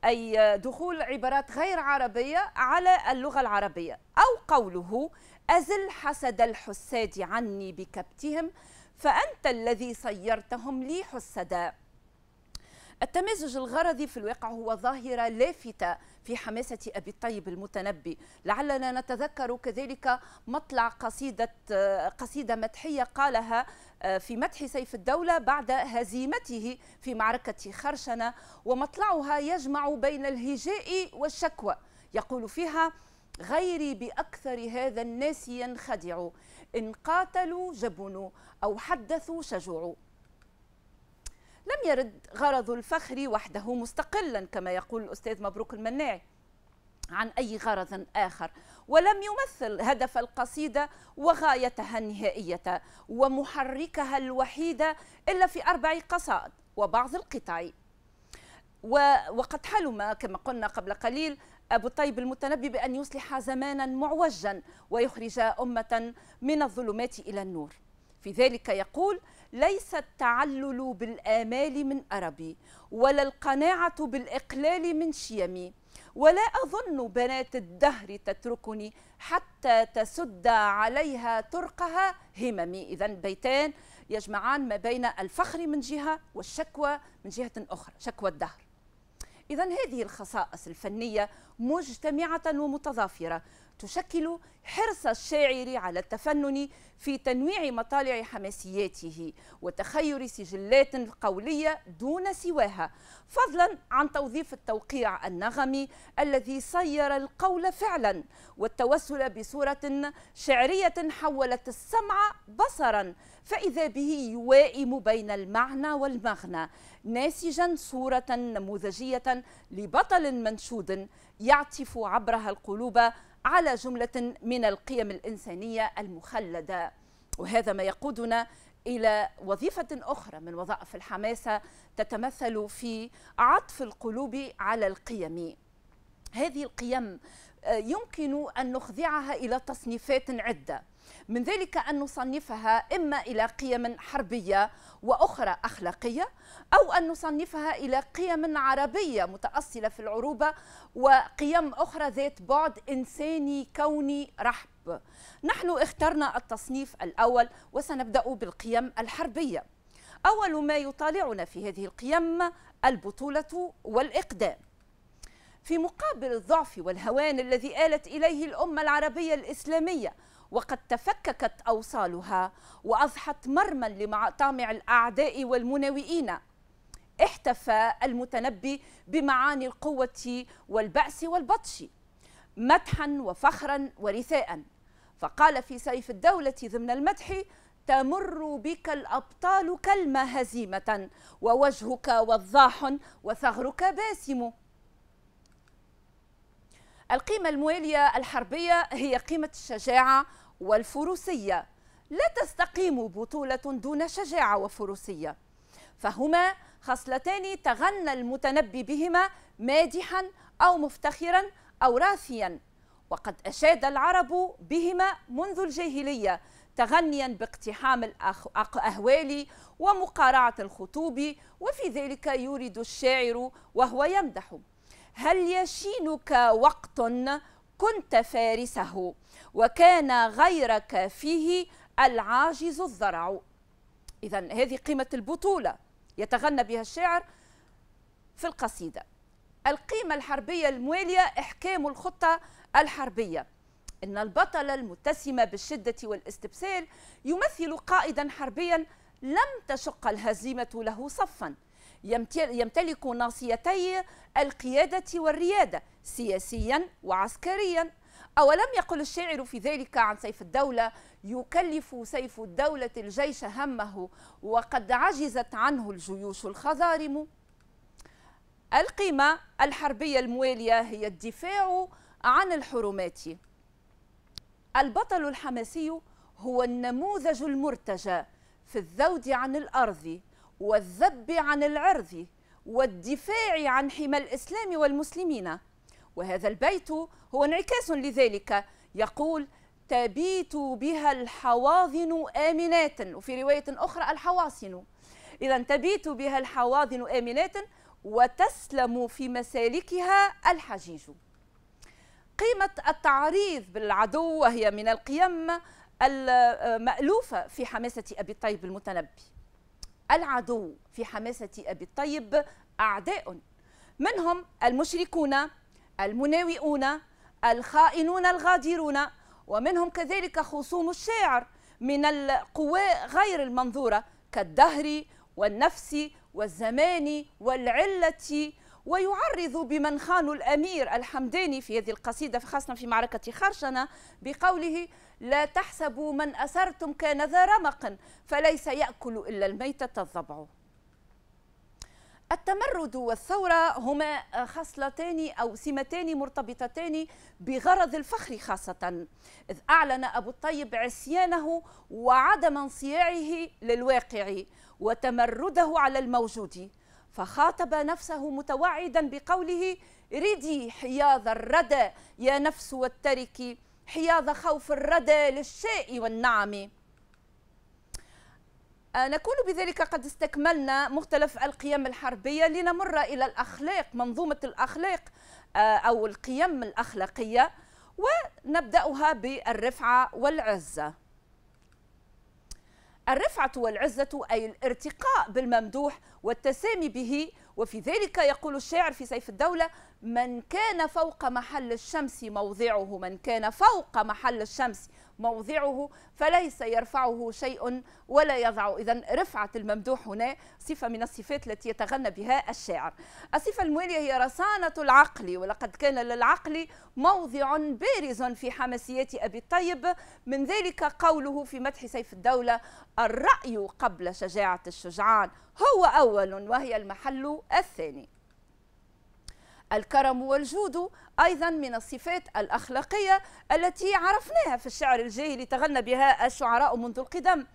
أي دخول عبارات غير عربية على اللغة العربية أو قوله أزل حسد الحساد عني بكبتهم فأنت الذي صيرتهم لي حسدا التمازج الغرضي في الواقع هو ظاهرة لافتة في حماسة أبي الطيب المتنبي لعلنا نتذكر كذلك مطلع قصيدة قصيدة مدحية قالها آه، في مدح سيف الدولة بعد هزيمته في معركة خرشنة ومطلعها يجمع بين الهجاء والشكوى يقول فيها غيري بأكثر هذا الناس ينخدع إن قاتلوا جبنوا أو حدثوا شجعوا لم يرد غرض الفخر وحده مستقلا كما يقول الأستاذ مبروك المناعي عن أي غرض آخر ولم يمثل هدف القصيدة وغايتها النهائية ومحركها الوحيدة إلا في أربع قصائد وبعض القطع وقد حلم كما قلنا قبل قليل أبو طيب المتنبي بأن يصلح زمانا معوجا ويخرج أمة من الظلمات إلى النور في ذلك يقول ليس التعلل بالآمال من أربي ولا القناعة بالإقلال من شيمي ولا أظن بنات الدهر تتركني حتى تسد عليها ترقها هممي إذا بيتان يجمعان ما بين الفخر من جهة والشكوى من جهة أخرى شكوى الدهر إذا هذه الخصائص الفنية مجتمعة ومتضافرة تشكل حرص الشاعر على التفنن في تنويع مطالع حماسياته وتخير سجلات قولية دون سواها فضلا عن توظيف التوقيع النغمي الذي صير القول فعلا والتوسل بصورة شعرية حولت السمع بصرا فإذا به يوائم بين المعنى والمغنى ناسجا صورة نموذجية لبطل منشود يعطف عبرها القلوب على جملة من القيم الإنسانية المخلدة وهذا ما يقودنا إلى وظيفة أخرى من وظائف الحماسة تتمثل في عطف القلوب على القيم هذه القيم آه، يمكن أن نخضعها إلى تصنيفات عدة من ذلك أن نصنفها إما إلى قيم حربية وأخرى أخلاقية أو أن نصنفها إلى قيم عربية متأصلة في العروبة وقيم أخرى ذات بعد إنساني كوني رحب نحن اخترنا التصنيف الأول وسنبدأ بالقيم الحربية أول ما يطالعنا في هذه القيم البطولة والإقدام في مقابل الضعف والهوان الذي آلت إليه الأمة العربية الإسلامية وقد تفككت أوصالها وأضحت مرما لطامع الأعداء والمناوئين احتفى المتنبي بمعاني القوة والبأس والبطش مدحا وفخرا ورثاء فقال في سيف الدولة ضمن المدح تمر بك الأبطال كلمة هزيمة ووجهك وضاح وثغرك باسم القيمة الموالية الحربية هي قيمة الشجاعة والفروسية لا تستقيم بطولة دون شجاعة وفروسية فهما خصلتان تغنى المتنبي بهما مادحا أو مفتخرا أو راثيا وقد أشاد العرب بهما منذ الجاهلية تغنيا باقتحام الأهوال ومقارعة الخطوب وفي ذلك يورد الشاعر وهو يمدح هل يشينك وقت كنت فارسه وكان غيرك فيه العاجز الذرع إذا هذه قيمة البطولة يتغنى بها الشاعر في القصيدة القيمة الحربية الموالية إحكام الخطة الحربية إن البطل المتسم بالشدة والاستبسال يمثل قائدا حربيا لم تشق الهزيمة له صفا يمتلك ناصيتي القيادة والريادة سياسيا وعسكريا أولم يقل الشاعر في ذلك عن سيف الدولة يكلف سيف الدولة الجيش همه وقد عجزت عنه الجيوش الخضارم القيمة الحربية الموالية هي الدفاع عن الحرمات البطل الحماسي هو النموذج المرتجى في الذود عن الأرض والذب عن العرض والدفاع عن حمى الإسلام والمسلمين وهذا البيت هو انعكاس لذلك يقول تبيت بها الحواضن آمنات وفي رواية أخرى الحواصن إذا تبيت بها الحواضن آمنات وتسلم في مسالكها الحجيج قيمة التعريض بالعدو وهي من القيم المألوفة في حماسة أبي الطيب المتنبي العدو في حماسة أبي الطيب أعداء منهم المشركون المناوئون الخائنون الغادرون ومنهم كذلك خصوم الشاعر من القوى غير المنظورة كالدهر والنفس والزمان والعلة ويعرض بمن خان الأمير الحمداني في هذه القصيدة خاصة في معركة خرشنة بقوله لا تحسبوا من أسرتم كان ذا رمق فليس يأكل إلا الميتة الضبع التمرد والثورة هما خصلتان أو سمتان مرتبطتان بغرض الفخر خاصة إذ أعلن أبو الطيب عصيانه وعدم انصياعه للواقع وتمرده على الموجود فخاطب نفسه متوعدا بقوله ردي حياض الردى يا نفس والترك حياض خوف الردى للشاء والنعم آه، نكون بذلك قد استكملنا مختلف القيم الحربية لنمر إلى الأخلاق منظومة الأخلاق آه، أو القيم الأخلاقية ونبدأها بالرفعة والعزة الرفعة والعزة أي الارتقاء بالممدوح والتسامي به وفي ذلك يقول الشاعر في سيف الدولة من كان فوق محل الشمس موضعه من كان فوق محل الشمس موضعه فليس يرفعه شيء ولا يضع إذا رفعة الممدوح هنا صفة من الصفات التي يتغنى بها الشاعر الصفة الموالية هي رصانة العقل ولقد كان للعقل موضع بارز في حماسيات أبي الطيب من ذلك قوله في مدح سيف الدولة الرأي قبل شجاعة الشجعان هو أول وهي المحل الثاني الكرم والجود أيضا من الصفات الأخلاقية التي عرفناها في الشعر الجاهلي تغنى بها الشعراء منذ القدم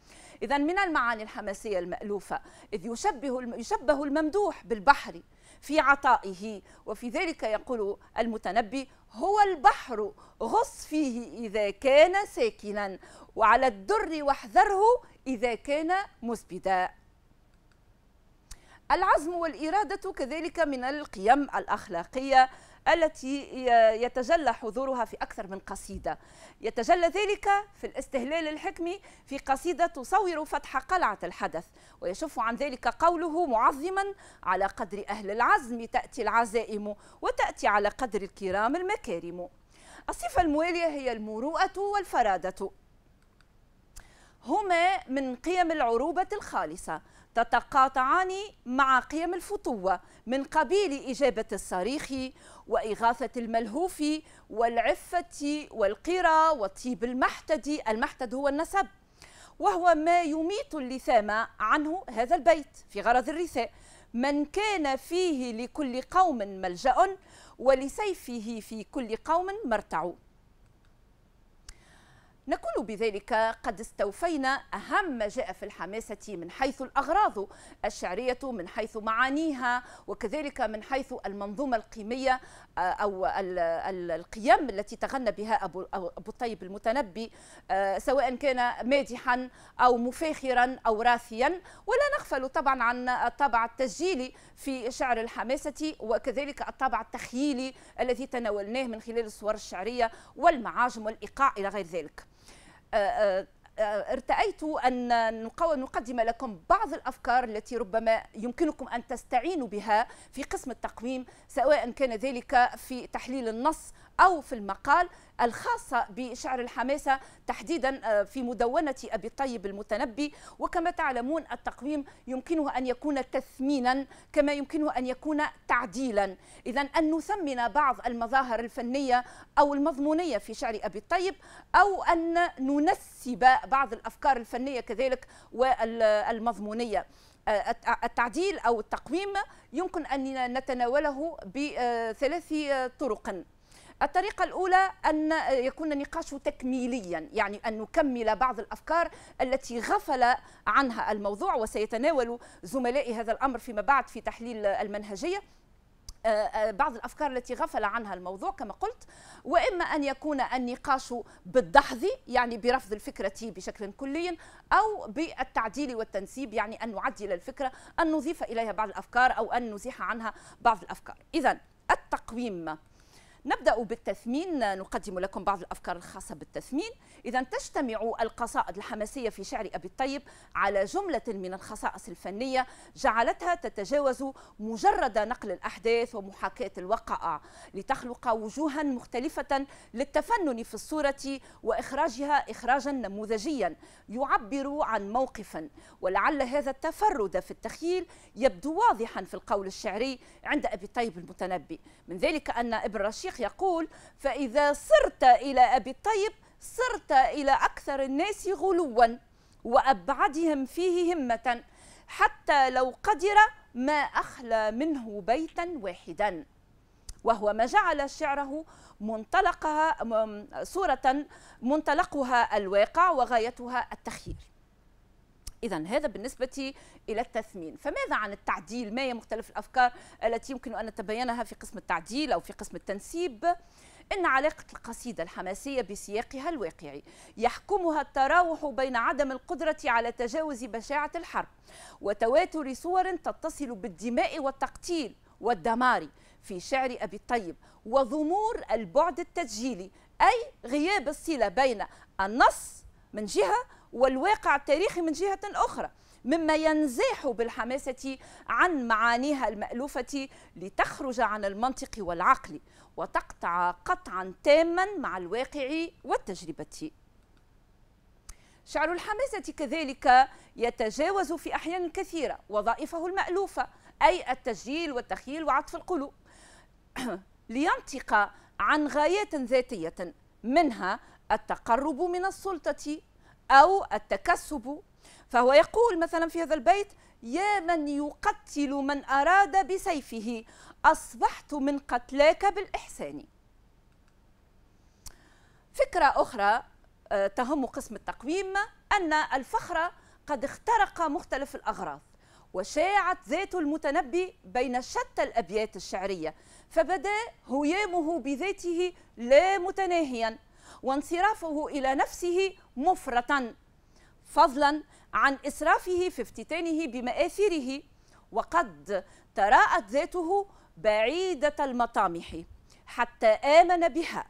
إذا من المعاني الحماسية المألوفة إذ يشبه يشبه الممدوح بالبحر في عطائه وفي ذلك يقول المتنبي هو البحر غص فيه إذا كان ساكنا وعلى الدر واحذره إذا كان مسبدا العزم والإرادة كذلك من القيم الأخلاقية التي يتجلى حضورها في أكثر من قصيدة يتجلى ذلك في الاستهلال الحكمي في قصيدة تصور فتح قلعة الحدث ويشف عن ذلك قوله معظما على قدر أهل العزم تأتي العزائم وتأتي على قدر الكرام المكارم الصفة الموالية هي المروءة والفرادة هما من قيم العروبة الخالصة تتقاطعان مع قيم الفطوة من قبيل إجابة الصريخ وإغاثة الملهوف والعفة والقرى وطيب المحتد المحتد هو النسب وهو ما يميت اللثام عنه هذا البيت في غرض الرثاء من كان فيه لكل قوم ملجأ ولسيفه في كل قوم مرتع نكون بذلك قد استوفينا أهم ما جاء في الحماسة من حيث الأغراض الشعرية من حيث معانيها وكذلك من حيث المنظومة القيمية آه، أو القيم التي تغنى بها أبو, الطيب المتنبي آه، سواء كان مادحا أو مفاخرا أو راثيا ولا نغفل طبعا عن الطابع التسجيلي في شعر الحماسة وكذلك الطابع التخييلي الذي تناولناه من خلال الصور الشعرية والمعاجم والإيقاع إلى غير ذلك أه، أه، أه، ارتأيت أن نقدم لكم بعض الأفكار التي ربما يمكنكم أن تستعينوا بها في قسم التقويم سواء كان ذلك في تحليل النص أو في المقال الخاصة بشعر الحماسة تحديدا آه، في مدونة أبي الطيب المتنبي وكما تعلمون التقويم يمكنه أن يكون تثمينا كما يمكنه أن يكون تعديلا إذا أن نثمن بعض المظاهر الفنية أو المضمونية في شعر أبي الطيب أو أن ننسب بعض الأفكار الفنية كذلك والمضمونية آه، التعديل أو التقويم يمكن أن نتناوله بثلاث آه، طرق الطريقة الأولى أن يكون النقاش تكميليا يعني أن نكمل بعض الأفكار التي غفل عنها الموضوع وسيتناول زملائي هذا الأمر فيما بعد في تحليل المنهجية آه، آه، بعض الافكار التي غفل عنها الموضوع كما قلت واما ان يكون النقاش بالدحض يعني برفض الفكره بشكل كلي او بالتعديل والتنسيب يعني ان نعدل الفكره ان نضيف اليها بعض الافكار او ان نزيح عنها بعض الافكار اذا التقويم نبدأ بالتثمين نقدم لكم بعض الأفكار الخاصة بالتثمين إذا تجتمع القصائد الحماسية في شعر أبي الطيب على جملة من الخصائص الفنية جعلتها تتجاوز مجرد نقل الأحداث ومحاكاة الوقائع لتخلق وجوها مختلفة للتفنن في الصورة وإخراجها إخراجا نموذجيا يعبر عن موقف ولعل هذا التفرد في التخيل يبدو واضحا في القول الشعري عند أبي الطيب المتنبي من ذلك أن ابن رشيق الشيخ يقول فإذا صرت إلى أبي الطيب صرت إلى أكثر الناس غلوا وأبعدهم فيه همة حتى لو قدر ما أخلى منه بيتا واحدا وهو ما جعل شعره منطلقها صورة منطلقها الواقع وغايتها التخيير إذا هذا بالنسبة إلى التثمين فماذا عن التعديل ما هي مختلف الأفكار التي يمكن أن نتبينها في قسم التعديل أو في قسم التنسيب إن علاقة القصيدة الحماسية بسياقها الواقعي يحكمها التراوح بين عدم القدرة على تجاوز بشاعة الحرب وتواتر صور تتصل بالدماء والتقتيل والدمار في شعر أبي الطيب وضمور البعد التسجيلي أي غياب الصلة بين النص من جهة والواقع التاريخي من جهة أخرى مما ينزاح بالحماسة عن معانيها المألوفة لتخرج عن المنطق والعقل وتقطع قطعا تاما مع الواقع والتجربة شعر الحماسة كذلك يتجاوز في أحيان كثيرة وظائفه المألوفة أي التسجيل والتخيل وعطف القلوب (clears throat) لينطق عن غايات ذاتية منها التقرب من السلطة أو التكسب فهو يقول مثلا في هذا البيت يا من يقتل من أراد بسيفه أصبحت من قتلاك بالإحسان فكرة أخرى آه، تهم قسم التقويم أن الفخر قد اخترق مختلف الأغراض وشاعت ذات المتنبي بين شتى الأبيات الشعرية فبدا هيامه بذاته لا متناهيا وانصرافه إلى نفسه مفرطا فضلا عن إسرافه في افتتانه بمآثره وقد تراءت ذاته بعيدة المطامح حتى آمن بها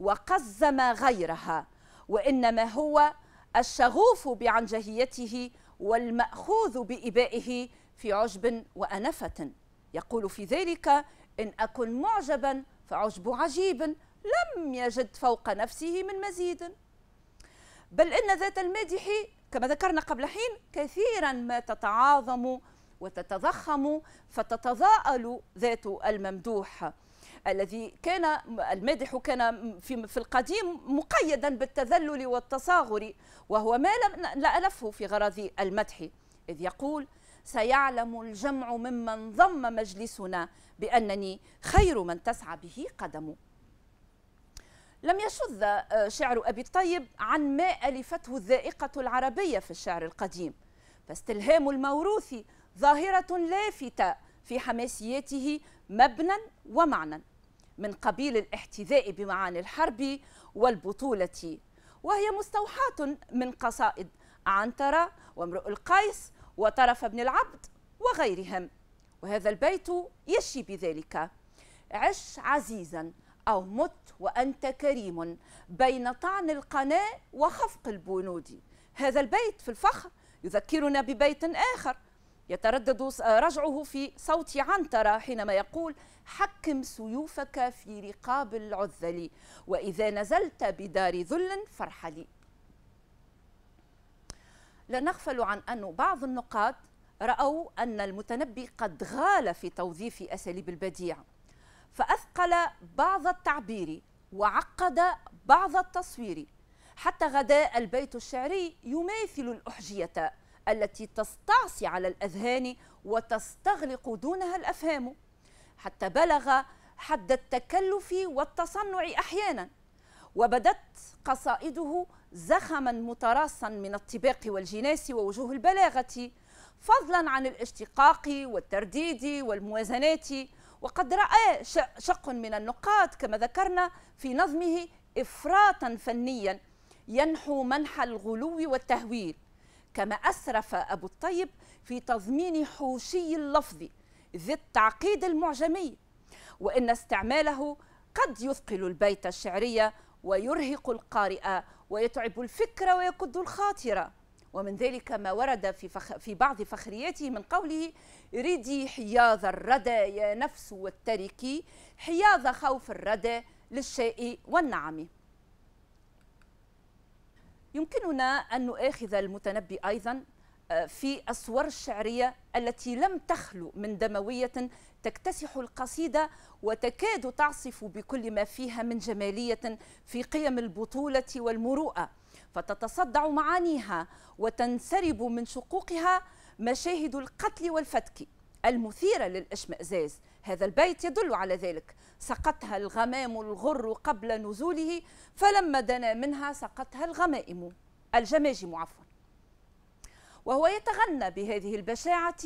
وقزم غيرها وإنما هو الشغوف بعنجهيته والمأخوذ بإبائه في عجب وأنفة يقول في ذلك إن أكن معجبا فعجب عجيب لم يجد فوق نفسه من مزيد بل إن ذات المادح كما ذكرنا قبل حين كثيرا ما تتعاظم وتتضخم فتتضاءل ذات الممدوح الذي كان المادح كان في, في القديم مقيدا بالتذلل والتصاغر وهو ما لم لألفه في غرض المدح إذ يقول سيعلم الجمع ممن ضم مجلسنا بأنني خير من تسعى به قدمه لم يشذ آه، شعر أبي الطيب عن ما ألفته الذائقة العربية في الشعر القديم فاستلهام الموروث ظاهرة لافتة في حماسياته مبنى ومعنى من قبيل الاحتذاء بمعاني الحرب والبطولة وهي مستوحاة من قصائد عنترة وامرؤ القيس وطرف ابن العبد وغيرهم وهذا البيت يشي بذلك عش عزيزا أو مت وأنت كريم بين طعن القناة وخفق البنود هذا البيت في الفخر يذكرنا ببيت آخر يتردد رجعه في صوت عنترة حينما يقول حكم سيوفك في رقاب العذل وإذا نزلت بدار ذل فارحلي لا نغفل عن أن بعض النقاد رأوا أن المتنبي قد غال في توظيف أساليب البديع فأثقل بعض التعبير وعقد بعض التصوير حتى غدا البيت الشعري يماثل الأحجية التي تستعصي على الأذهان وتستغلق دونها الأفهام حتى بلغ حد التكلف والتصنع أحيانا وبدت قصائده زخما متراصا من الطباق والجناس ووجوه البلاغة فضلا عن الاشتقاق والترديد والموازنات وقد رأى شق من النقاد كما ذكرنا في نظمه إفراطا فنيا ينحو منحى الغلو والتهويل كما أسرف أبو الطيب في تضمين حوشي اللفظ ذي التعقيد المعجمي وإن استعماله قد يثقل البيت الشعري ويرهق القارئ ويتعب الفكر ويكد الخاطره ومن ذلك ما ورد في, فخ في بعض فخرياته من قوله ردي حياض الردى يا نفس والتركي حياض خوف الردى للشاء والنعم يمكننا أن نؤاخذ المتنبي أيضا آه، في الصور الشعرية التي لم تخلو من دموية تكتسح القصيدة وتكاد تعصف بكل ما فيها من جمالية في قيم البطولة والمروءة فتتصدع معانيها وتنسرب من شقوقها مشاهد القتل والفتك المثيرة للإشمئزاز هذا البيت يدل على ذلك سقطها الغمام الغر قبل نزوله فلما دنا منها سقطها الغمائم الجماجم عفوا وهو يتغنى بهذه البشاعة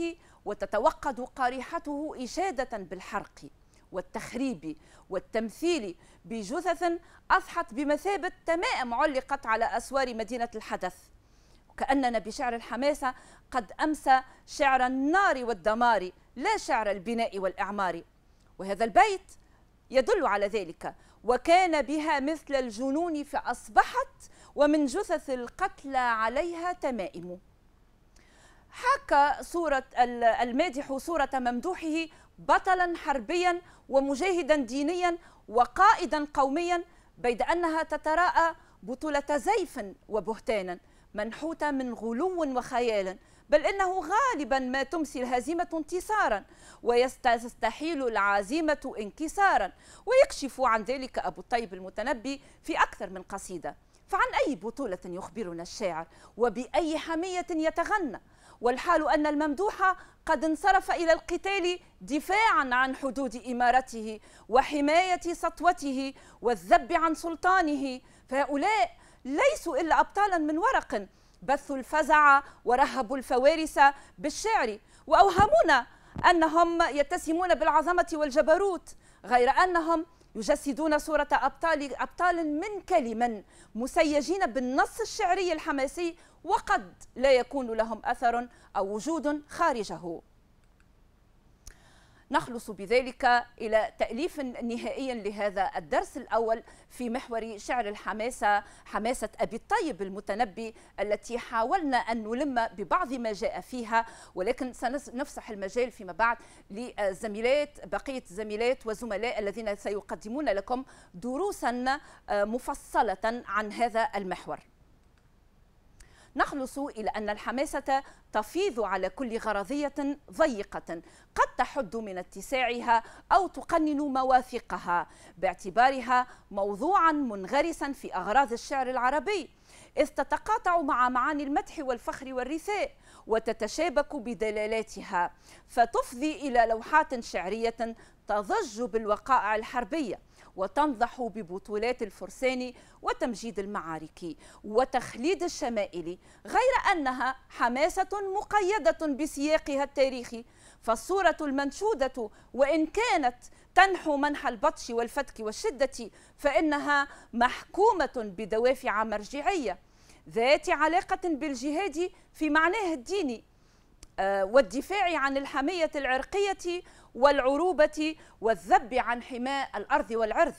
وتتوقد قارحته إشادة بالحرق والتخريبي والتمثيلي بجثث أضحت بمثابة تمائم علقت على أسوار مدينة الحدث كأننا بشعر الحماسة قد أمسى شعر النار والدمار لا شعر البناء والإعمار وهذا البيت يدل على ذلك وكان بها مثل الجنون فأصبحت ومن جثث القتلى عليها تمائم حكى صورة المادح صورة ممدوحه بطلا حربيا ومجاهدا دينيا وقائدا قوميا بيد أنها تتراءى بطولة زيف وبهتان منحوتة من غلو وخيال بل إنه غالبا ما تمسي الهزيمة انتصارا ويستحيل العزيمة انكسارا ويكشف عن ذلك أبو الطيب المتنبي في أكثر من قصيدة فعن أي بطولة يخبرنا الشاعر وبأي حمية يتغنى والحال أن الممدوحة قد انصرف إلى القتال دفاعا عن حدود إمارته وحماية سطوته والذب عن سلطانه فهؤلاء ليسوا إلا أبطالا من ورق بثوا الفزع ورهبوا الفوارس بالشعر وأوهمونا أنهم يتسمون بالعظمة والجبروت غير أنهم يجسدون صورة أبطال أبطال من كلمة مسيجين بالنص الشعري الحماسي وقد لا يكون لهم أثر أو وجود خارجه نخلص بذلك إلى تأليف نهائي لهذا الدرس الأول في محور شعر الحماسة حماسة أبي الطيب المتنبي التي حاولنا أن نلم ببعض ما جاء فيها ولكن سنفسح المجال فيما بعد للزميلات بقية الزميلات وزملاء الذين سيقدمون لكم دروسا مفصلة عن هذا المحور نخلص إلى أن الحماسة تفيض على كل غرضية ضيقة قد تحد من اتساعها أو تقنن مواثقها باعتبارها موضوعا منغرسا في أغراض الشعر العربي إذ تتقاطع مع معاني المدح والفخر والرثاء وتتشابك بدلالاتها فتفضي إلى لوحات شعرية تضج بالوقائع الحربية وتنضح ببطولات الفرسان وتمجيد المعارك وتخليد الشمائل غير أنها حماسة مقيدة بسياقها التاريخي فالصورة المنشودة وإن كانت تنحو منح البطش والفتك والشدة فإنها محكومة بدوافع مرجعية ذات علاقة بالجهاد في معناه الديني آه، والدفاع عن الحمية العرقية والعروبة والذب عن حماء الأرض والعرض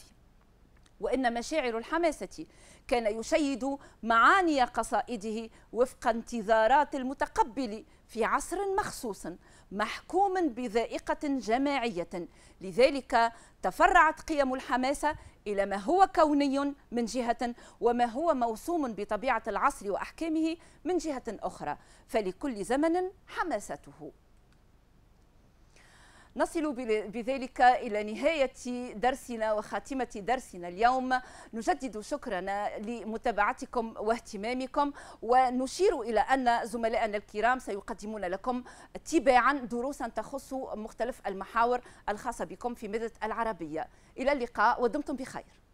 وإن مشاعر الحماسة كان يشيد معاني قصائده وفق انتظارات المتقبل في عصر مخصوص محكوم بذائقة جماعية لذلك تفرعت قيم الحماسة إلى ما هو كوني من جهة وما هو موسوم بطبيعة العصر وأحكامه من جهة أخرى فلكل زمن حماسته نصل بذلك إلى نهاية درسنا وخاتمة درسنا اليوم نجدد شكرنا لمتابعتكم واهتمامكم ونشير إلى أن زملائنا الكرام سيقدمون لكم تباعا دروسا تخص مختلف المحاور الخاصة بكم في مادة العربية إلى اللقاء ودمتم بخير